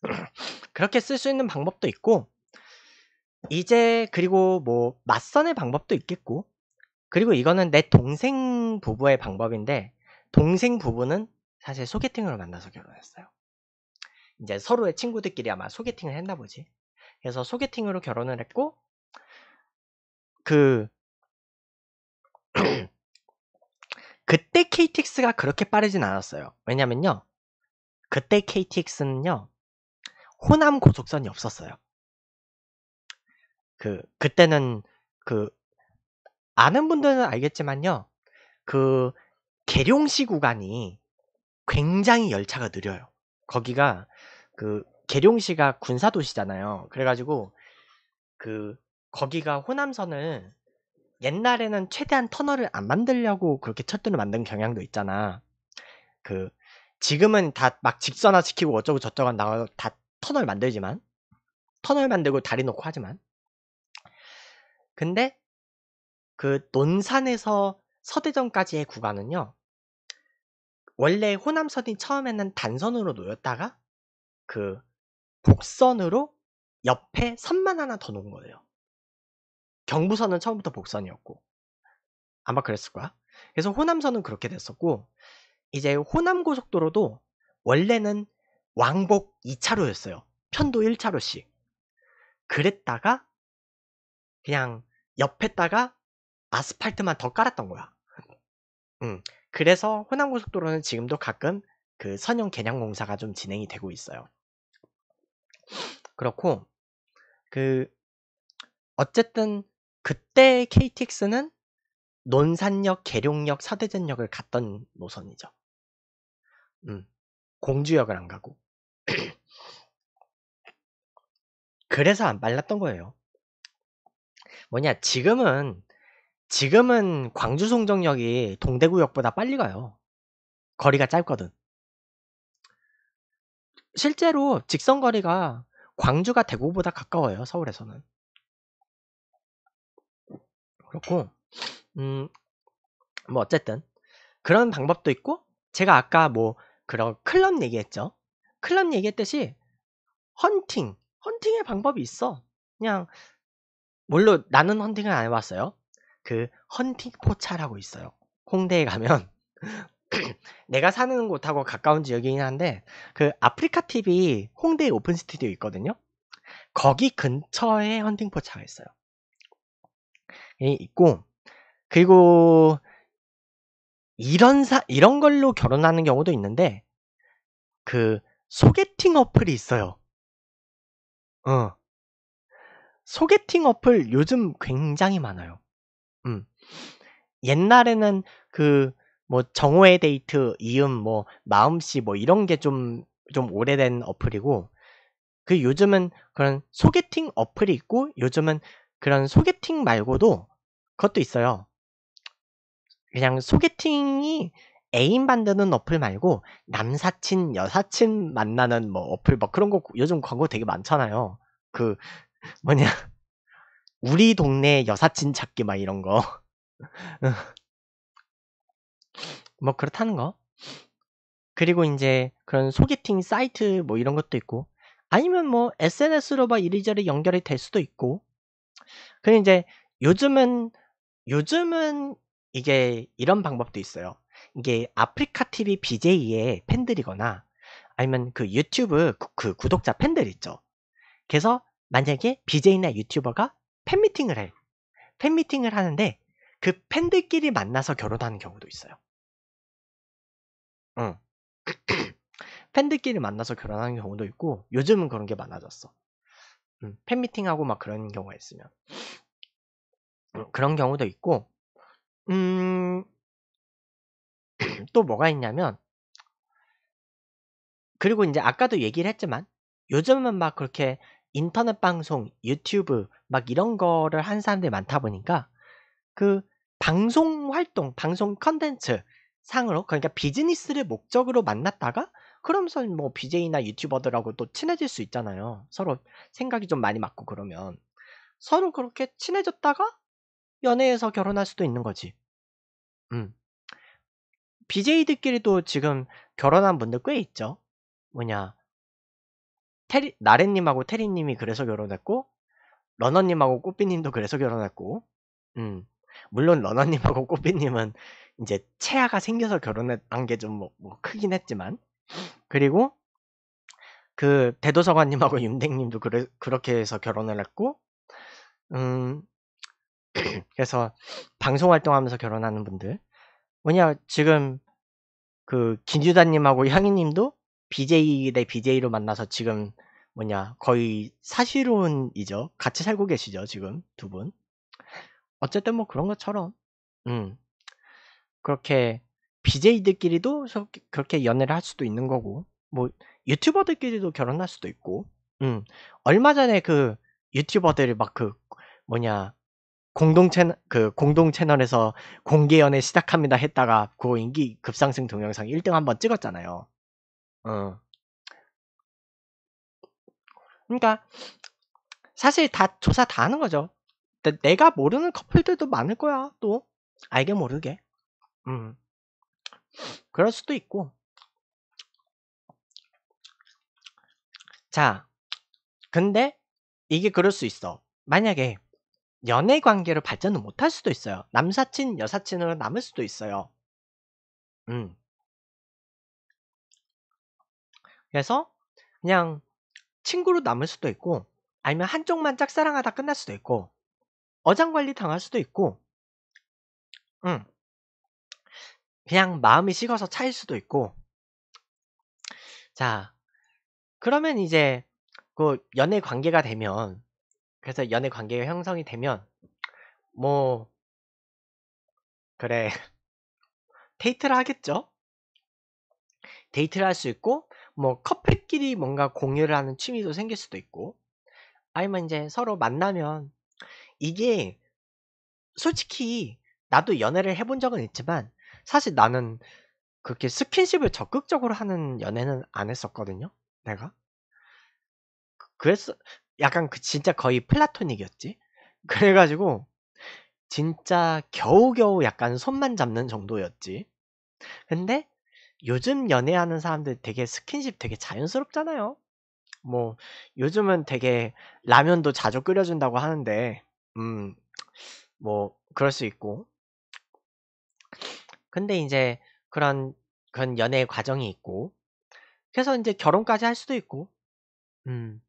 그렇게 쓸 수 있는 방법도 있고 이제 그리고 뭐 맞선의 방법도 있겠고 그리고 이거는 내 동생 부부의 방법인데 동생 부부는 사실 소개팅으로 만나서 결혼했어요. 이제 서로의 친구들끼리 아마 소개팅을 했나 보지. 그래서 소개팅으로 결혼을 했고 그 그때 KTX가 그렇게 빠르진 않았어요. 왜냐면요. 그때 KTX는요. 호남 고속선이 없었어요. 그 그때는 그 아는 분들은 알겠지만요. 그 계룡시 구간이 굉장히 열차가 느려요. 거기가 그 계룡시가 군사 도시잖아요. 그래가지고 그 거기가 호남선을 옛날에는 최대한 터널을 안 만들려고 그렇게 철도를 만든 경향도 있잖아. 그 지금은 다 막 직선화 시키고 어쩌고 저쩌고 나와 다 터널 만들지만 터널 만들고 다리 놓고 하지만 근데 그 논산에서 서대전까지의 구간은요. 원래 호남선이 처음에는 단선으로 놓였다가 그 복선으로 옆에 선만 하나 더 놓은 거예요. 경부선은 처음부터 복선이었고 아마 그랬을 거야. 그래서 호남선은 그렇게 됐었고 이제 호남고속도로도 원래는 왕복 2차로였어요. 편도 1차로씩. 그랬다가 그냥 옆에다가 아스팔트만 더 깔았던 거야. 음, 그래서 호남고속도로는 지금도 가끔 그 선형 개량 공사가 좀 진행이 되고 있어요. 그렇고 그 어쨌든 그때 KTX는 논산역, 계룡역, 사대전역을 갔던 노선이죠. 음, 공주역을 안 가고. 그래서 안 빨랐던 거예요. 뭐냐 지금은 지금은 광주 송정역이 동대구역보다 빨리 가요. 거리가 짧거든. 실제로 직선 거리가 광주가 대구보다 가까워요. 서울에서는. 그렇고 음뭐 어쨌든 그런 방법도 있고 제가 아까 뭐 그런 클럽 얘기했죠. 클럽 얘기했듯이 헌팅, 헌팅의 방법이 있어. 그냥 물론 나는 헌팅을안 해봤어요. 그 헌팅 포차라고 있어요. 홍대에 가면 내가 사는 곳하고 가까운 지역이긴 한데 그 아프리카 TV 홍대 오픈 스튜디오 있거든요. 거기 근처에 헌팅 포차가 있어요. 있고 그리고 이런 사 이런 걸로 결혼하는 경우도 있는데 그 소개팅 어플이 있어요. 어 소개팅 어플 요즘 굉장히 많아요. 음. 옛날에는 그 뭐 정호의 데이트, 이음, 뭐 마음씨 뭐 이런 게 좀 좀 오래된 어플이고 그 요즘은 그런 소개팅 어플이 있고 요즘은 그런 소개팅 말고도 그것도 있어요. 그냥 소개팅이 애인 만드는 어플 말고 남사친, 여사친 만나는 뭐 어플 막 그런 거 요즘 광고 되게 많잖아요. 그 뭐냐 우리 동네 여사친 찾기 막 이런 거 뭐 그렇다는 거 그리고 이제 그런 소개팅 사이트 뭐 이런 것도 있고 아니면 뭐 SNS로 막 이리저리 연결이 될 수도 있고 근 이제 요즘은 요즘은 이게 이런 방법도 있어요 이게 아프리카 TV BJ의 팬들이거나 아니면 그 유튜브 그, 그 구독자 팬들 있죠 그래서 만약에 BJ나 유튜버가 팬미팅을 해. 요 팬미팅을 하는데 그 팬들끼리 만나서 결혼하는 경우도 있어요. 응. 팬들끼리 만나서 결혼하는 경우도 있고 요즘은 그런 게 많아졌어. 응. 팬미팅하고 막 그런 경우가 있으면 응. 그런 경우도 있고 음... 또 뭐가 있냐면 그리고 이제 아까도 얘기를 했지만 요즘은 막 그렇게 인터넷 방송, 유튜브 막 이런 거를 한 사람들이 많다 보니까 그 방송 활동, 방송 컨텐츠 상으로 그러니까 비즈니스를 목적으로 만났다가 그러면서 뭐 BJ나 유튜버들하고 또 친해질 수 있잖아요. 서로 생각이 좀 많이 맞고 그러면 서로 그렇게 친해졌다가 연애해서 결혼할 수도 있는 거지. 음. BJ들끼리도 지금 결혼한 분들 꽤 있죠. 뭐냐 테리, 나래님하고 테리님이 그래서 결혼했고, 러너님하고 꼬삐님도 그래서 결혼했고, 음, 물론 러너님하고 꼬삐님은 이제 체아가 생겨서 결혼한 게 좀 뭐, 뭐 크긴 했지만, 그리고 그 대도서관님하고 윤댕님도 그래, 그렇게 해서 결혼을 했고, 음, 그래서 방송 활동하면서 결혼하는 분들, 뭐냐 지금 그 김유다님하고 향이님도 BJ 대 네, BJ로 만나서 지금 뭐냐 거의 사실혼이죠. 같이 살고 계시죠 지금 두 분. 어쨌든 뭐 그런 것처럼 음 그렇게 BJ들끼리도 그렇게 연애를 할 수도 있는 거고 뭐 유튜버들끼리도 결혼할 수도 있고 음 얼마 전에 그 유튜버들이 막 그 뭐냐 공동 채널 그 공동 채널에서 공개 연애 시작합니다 했다가 그 인기 급상승 동영상 1등 한번 찍었잖아요. 어. 그러니까 사실 다 조사 다 하는 거죠. 내가 모르는 커플들도 많을 거야. 또 알게 모르게. 음. 그럴 수도 있고. 자, 근데 이게 그럴 수 있어. 만약에 연애 관계로 발전을 못할 수도 있어요. 남사친, 여사친으로 남을 수도 있어요. 음. 그래서 그냥 친구로 남을 수도 있고 아니면 한쪽만 짝사랑하다 끝날 수도 있고 어장관리 당할 수도 있고 음. 그냥 마음이 식어서 차일 수도 있고 자 그러면 이제 그 연애 관계가 되면 그래서 연애 관계가 형성이 되면 뭐 그래 데이트를 하겠죠 데이트를 할 수 있고 뭐 커플끼리 뭔가 공유를 하는 취미도 생길 수도 있고 아니면 이제 서로 만나면 이게 솔직히 나도 연애를 해본 적은 있지만 사실 나는 그렇게 스킨십을 적극적으로 하는 연애는 안 했었거든요. 내가 그래서 약간 그 진짜 거의 플라토닉이었지. 그래가지고 진짜 겨우겨우 약간 손만 잡는 정도였지. 근데 요즘 연애하는 사람들 되게 스킨십 되게 자연스럽잖아요. 뭐 요즘은 되게 라면도 자주 끓여준다고 하는데 음 뭐 그럴 수 있고 근데 이제 그런 그런 연애 과정이 있고 그래서 이제 결혼까지 할 수도 있고 음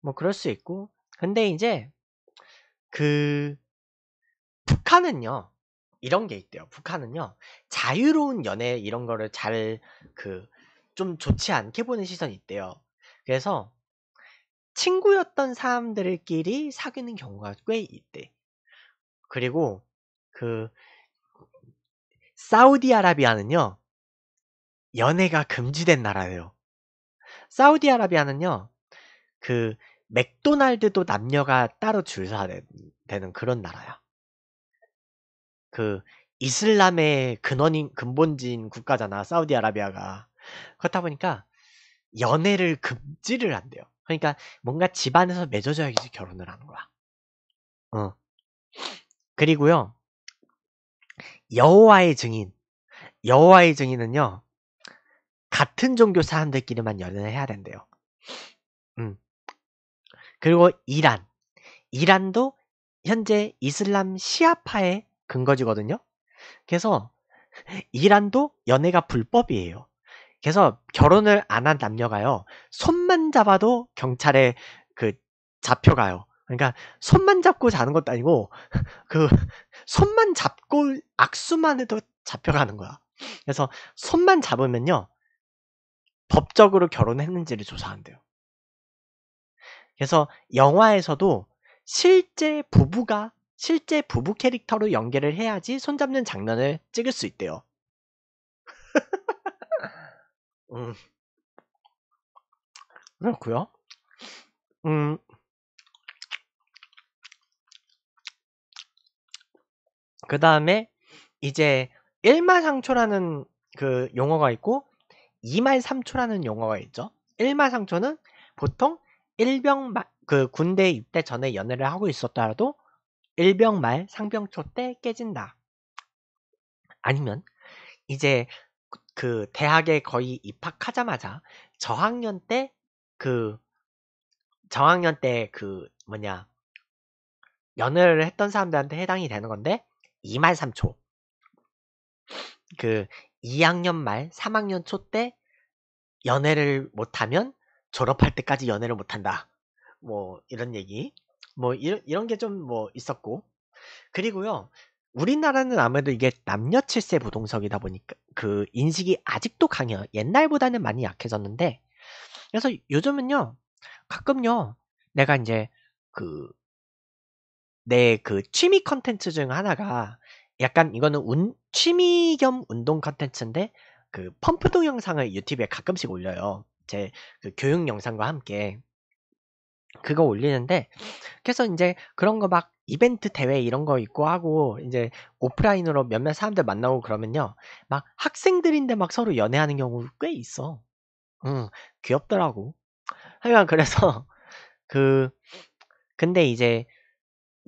뭐 그럴 수 있고 근데 이제 그 북한은요 이런 게 있대요. 북한은요, 자유로운 연애 이런 거를 잘, 그, 좀 좋지 않게 보는 시선이 있대요. 그래서, 친구였던 사람들끼리 사귀는 경우가 꽤 있대. 그리고, 그, 사우디아라비아는요, 연애가 금지된 나라예요. 사우디아라비아는요, 그, 맥도날드도 남녀가 따로 줄 서야 되는 그런 나라야. 그 이슬람의 근원인 근본지인 국가잖아 사우디아라비아가 그렇다 보니까 연애를 금지를 한대요. 그러니까 뭔가 집안에서 맺어져야지 결혼을 하는 거야. 어. 그리고요 여호와의 증인 여호와의 증인은요 같은 종교 사람들끼리만 연애를 해야 된대요. 음. 그리고 이란 이란도 현재 이슬람 시아파의 근거지거든요. 그래서 이란도 연애가 불법이에요. 그래서 결혼을 안 한 남녀가요. 손만 잡아도 경찰에 그 잡혀가요. 그러니까 손만 잡고 자는 것도 아니고 그 손만 잡고 악수만 해도 잡혀가는 거야. 그래서 손만 잡으면요. 법적으로 결혼했는지를 조사한대요. 그래서 영화에서도 실제 부부가 실제 부부 캐릭터로 연계를 해야지 손잡는 장면을 찍을 수 있대요. 음. 그렇구요 음. 그 다음에 이제 1마 상초라는 그 용어가 있고 2마 3초라는 용어가 있죠. 1마 상초는 보통 일병 그 군대 입대 전에 연애를 하고 있었더라도 일병 말 상병초 때 깨진다. 아니면 이제 그 대학에 거의 입학하자마자 저학년 때그 저학년 때 그 뭐냐 연애를 했던 사람들한테 해당이 되는 건데 2말 3초 그 2학년 말 3학년 초 때 연애를 못하면 졸업할 때까지 연애를 못한다 뭐 이런 얘기 뭐 이런 이런 게 좀 뭐 있었고 그리고요 우리나라는 아무래도 이게 남녀칠세 부동석이다 보니까 그 인식이 아직도 강해요. 옛날보다는 많이 약해졌는데 그래서 요즘은요 가끔요 내가 이제 그 내 그 취미 컨텐츠 중 하나가 약간 이거는 운, 취미 겸 운동 컨텐츠인데 그 펌프도 영상을 유튜브에 가끔씩 올려요. 제 그 교육 영상과 함께 그거 올리는데 그래서 이제 그런 거 막 이벤트 대회 이런 거 있고 하고 이제 오프라인으로 몇몇 사람들 만나고 그러면요 막 학생들인데 막 서로 연애하는 경우 꽤 있어 응 귀엽더라고 하여간 그래서 그 근데 이제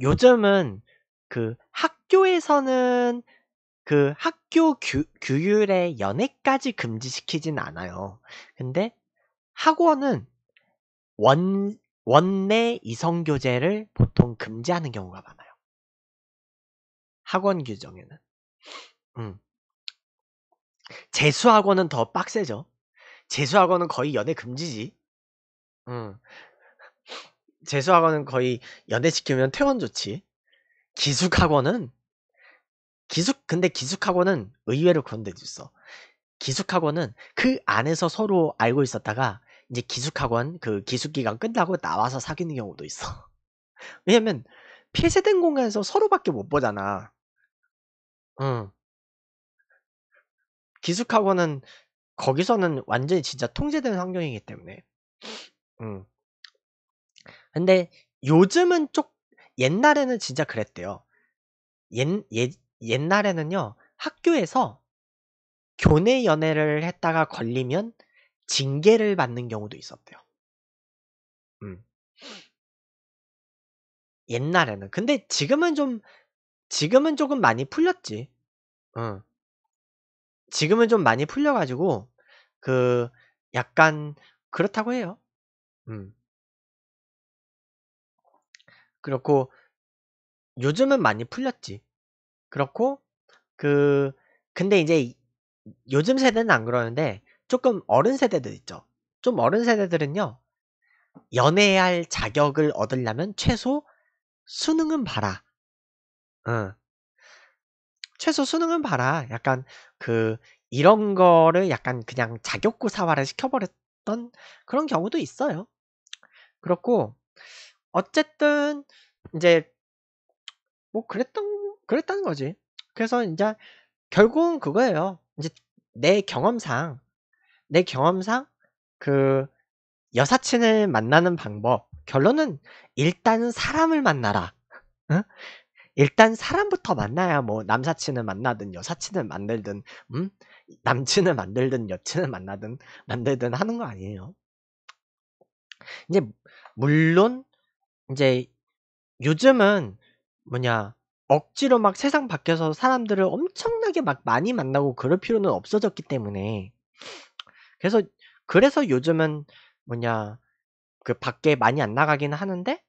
요즘은 그 학교에서는 그 학교 규, 율에 연애까지 금지시키진 않아요 근데 학원은 원 원내 이성교제를 보통 금지하는 경우가 많아요. 학원 규정에는. 음. 재수학원은 더 빡세죠. 재수학원은 거의 연애 금지지. 음. 재수학원은 거의 연애 시키면 퇴원 조치. 기숙학원은 기숙 근데 기숙학원은 의외로 그런 데도 있어. 기숙학원은 그 안에서 서로 알고 있었다가 이제 기숙학원 그 기숙기간 끝나고 나와서 사귀는 경우도 있어. 왜냐면 폐쇄된 공간에서 서로밖에 못 보잖아. 응. 기숙학원은 거기서는 완전히 진짜 통제된 환경이기 때문에. 응. 근데 요즘은 쪽 옛날에는 진짜 그랬대요. 옛, 옛 옛날에는요 학교에서 교내 연애를 했다가 걸리면 징계를 받는 경우도 있었대요. 음. 옛날에는. 근데 지금은 좀, 지금은 조금 많이 풀렸지. 응. 어. 지금은 좀 많이 풀려가지고, 그, 약간, 그렇다고 해요. 음. 그렇고, 요즘은 많이 풀렸지. 그렇고, 그, 근데 이제, 요즘 세대는 안 그러는데, 조금 어른 세대들 있죠. 좀 어른 세대들은요. 연애할 자격을 얻으려면 최소 수능은 봐라. 응. 최소 수능은 봐라. 약간 그 이런 거를 약간 그냥 자격고사화를 시켜버렸던 그런 경우도 있어요. 그렇고 어쨌든 이제 뭐 그랬던 그랬다는 거지. 그래서 이제 결국은 그거예요. 이제 내 경험상 내 경험상 그 여사친을 만나는 방법 결론은 일단 사람을 만나라. 응? 일단 사람부터 만나야 뭐 남사친을 만나든 여사친을 만들든 음? 남친을 만들든 여친을 만나든 만들든 하는 거 아니에요. 이제 물론 이제 요즘은 뭐냐 억지로 막 세상 밖에서 사람들을 엄청나게 막 많이 만나고 그럴 필요는 없어졌기 때문에 그래서 그래서 요즘은 뭐냐 그 밖에 많이 안 나가긴 하는데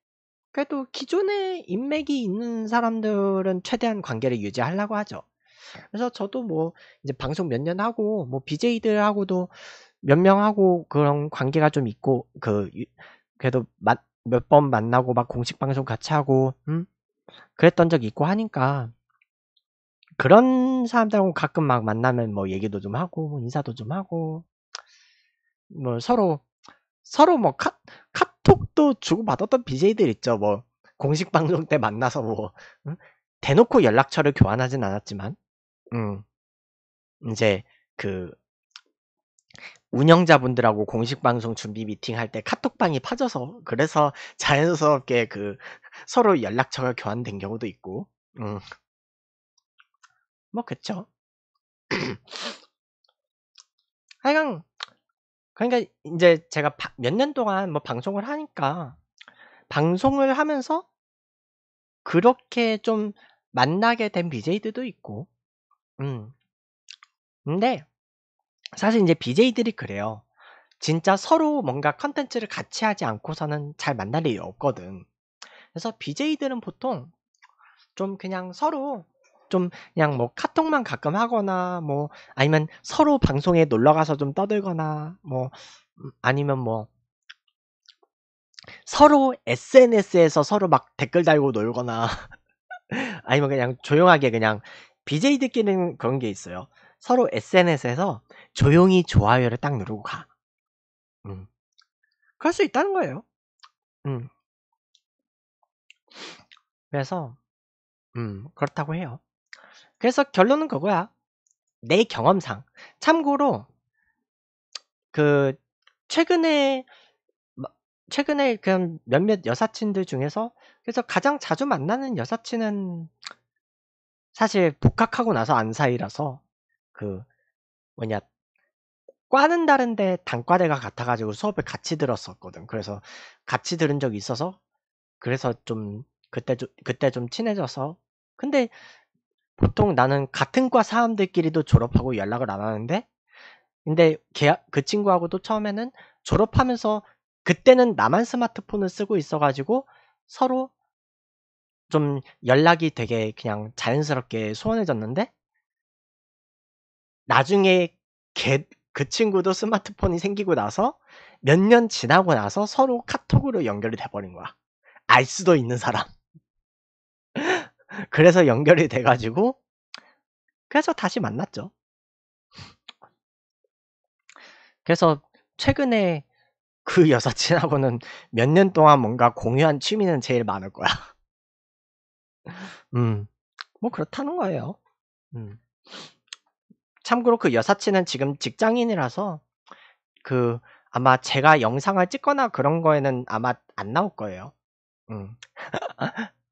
그래도 기존에 인맥이 있는 사람들은 최대한 관계를 유지하려고 하죠. 그래서 저도 뭐 이제 방송 몇 년 하고 뭐 BJ들하고도 몇 명하고 그런 관계가 좀 있고 그 그래도 몇 번 만나고 막 공식 방송 같이 하고 음 그랬던 적 있고 하니까 그런 사람들하고 가끔 막 만나면 뭐 얘기도 좀 하고 인사도 좀 하고 뭐 서로 서로 뭐 카, 카톡도 주고받았던 BJ들 있죠. 뭐 공식 방송 때 만나서 뭐 대놓고 연락처를 교환하진 않았지만 음 이제 그 운영자분들하고 공식 방송 준비 미팅 할 때 카톡방이 파져서 그래서 자연스럽게 그 서로 연락처가 교환된 경우도 있고 음. 뭐 그쵸 하여간 그러니까 인제 제가 몇 년 동안 뭐 방송을 하니까 방송을 하면서 그렇게 좀 만나게 된 BJ들도 있고 음. 근데 사실 인제 BJ들이 그래요. 진짜 서로 뭔가 컨텐츠를 같이 하지 않고서는 잘 만날 일이 없거든. 그래서 BJ들은 보통 좀 그냥 서로 좀 그냥 뭐 카톡만 가끔 하거나 뭐 아니면 서로 방송에 놀러 가서 좀 떠들거나 뭐 음, 아니면 뭐 서로 SNS에서 서로 막 댓글 달고 놀거나 아니면 그냥 조용하게 그냥 BJ들끼리는 그런 게 있어요. 서로 SNS에서 조용히 좋아요를 딱 누르고 가. 음. 그럴 수 있다는 거예요. 음. 그래서 음, 그렇다고 해요. 그래서 결론은 그거야. 내 경험상. 참고로 그 최근에 최근에 그 몇몇 여사친들 중에서 그래서 가장 자주 만나는 여사친은 사실 복학하고 나서 안 사이라서 그 뭐냐 과는 다른데 단과대가 같아가지고 수업을 같이 들었었거든. 그래서 같이 들은 적이 있어서 그래서 좀 그때 좀 그때 좀 친해져서 근데 보통 나는 같은 과 사람들끼리도 졸업하고 연락을 안 하는데 근데 걔, 그 친구하고도 처음에는 졸업하면서 그때는 나만 스마트폰을 쓰고 있어가지고 서로 좀 연락이 되게 그냥 자연스럽게 소원해졌는데 나중에 걔, 그 친구도 스마트폰이 생기고 나서 몇 년 지나고 나서 서로 카톡으로 연결이 돼버린 거야. 알 수도 있는 사람. 그래서 연결이 돼가지고 그래서 다시 만났죠. 그래서 최근에 그 여사친하고는 몇 년 동안 뭔가 공유한 취미는 제일 많을 거야. 음, 뭐 그렇다는 거예요. 음. 참고로 그 여사친은 지금 직장인이라서 그 아마 제가 영상을 찍거나 그런 거에는 아마 안 나올 거예요. 음.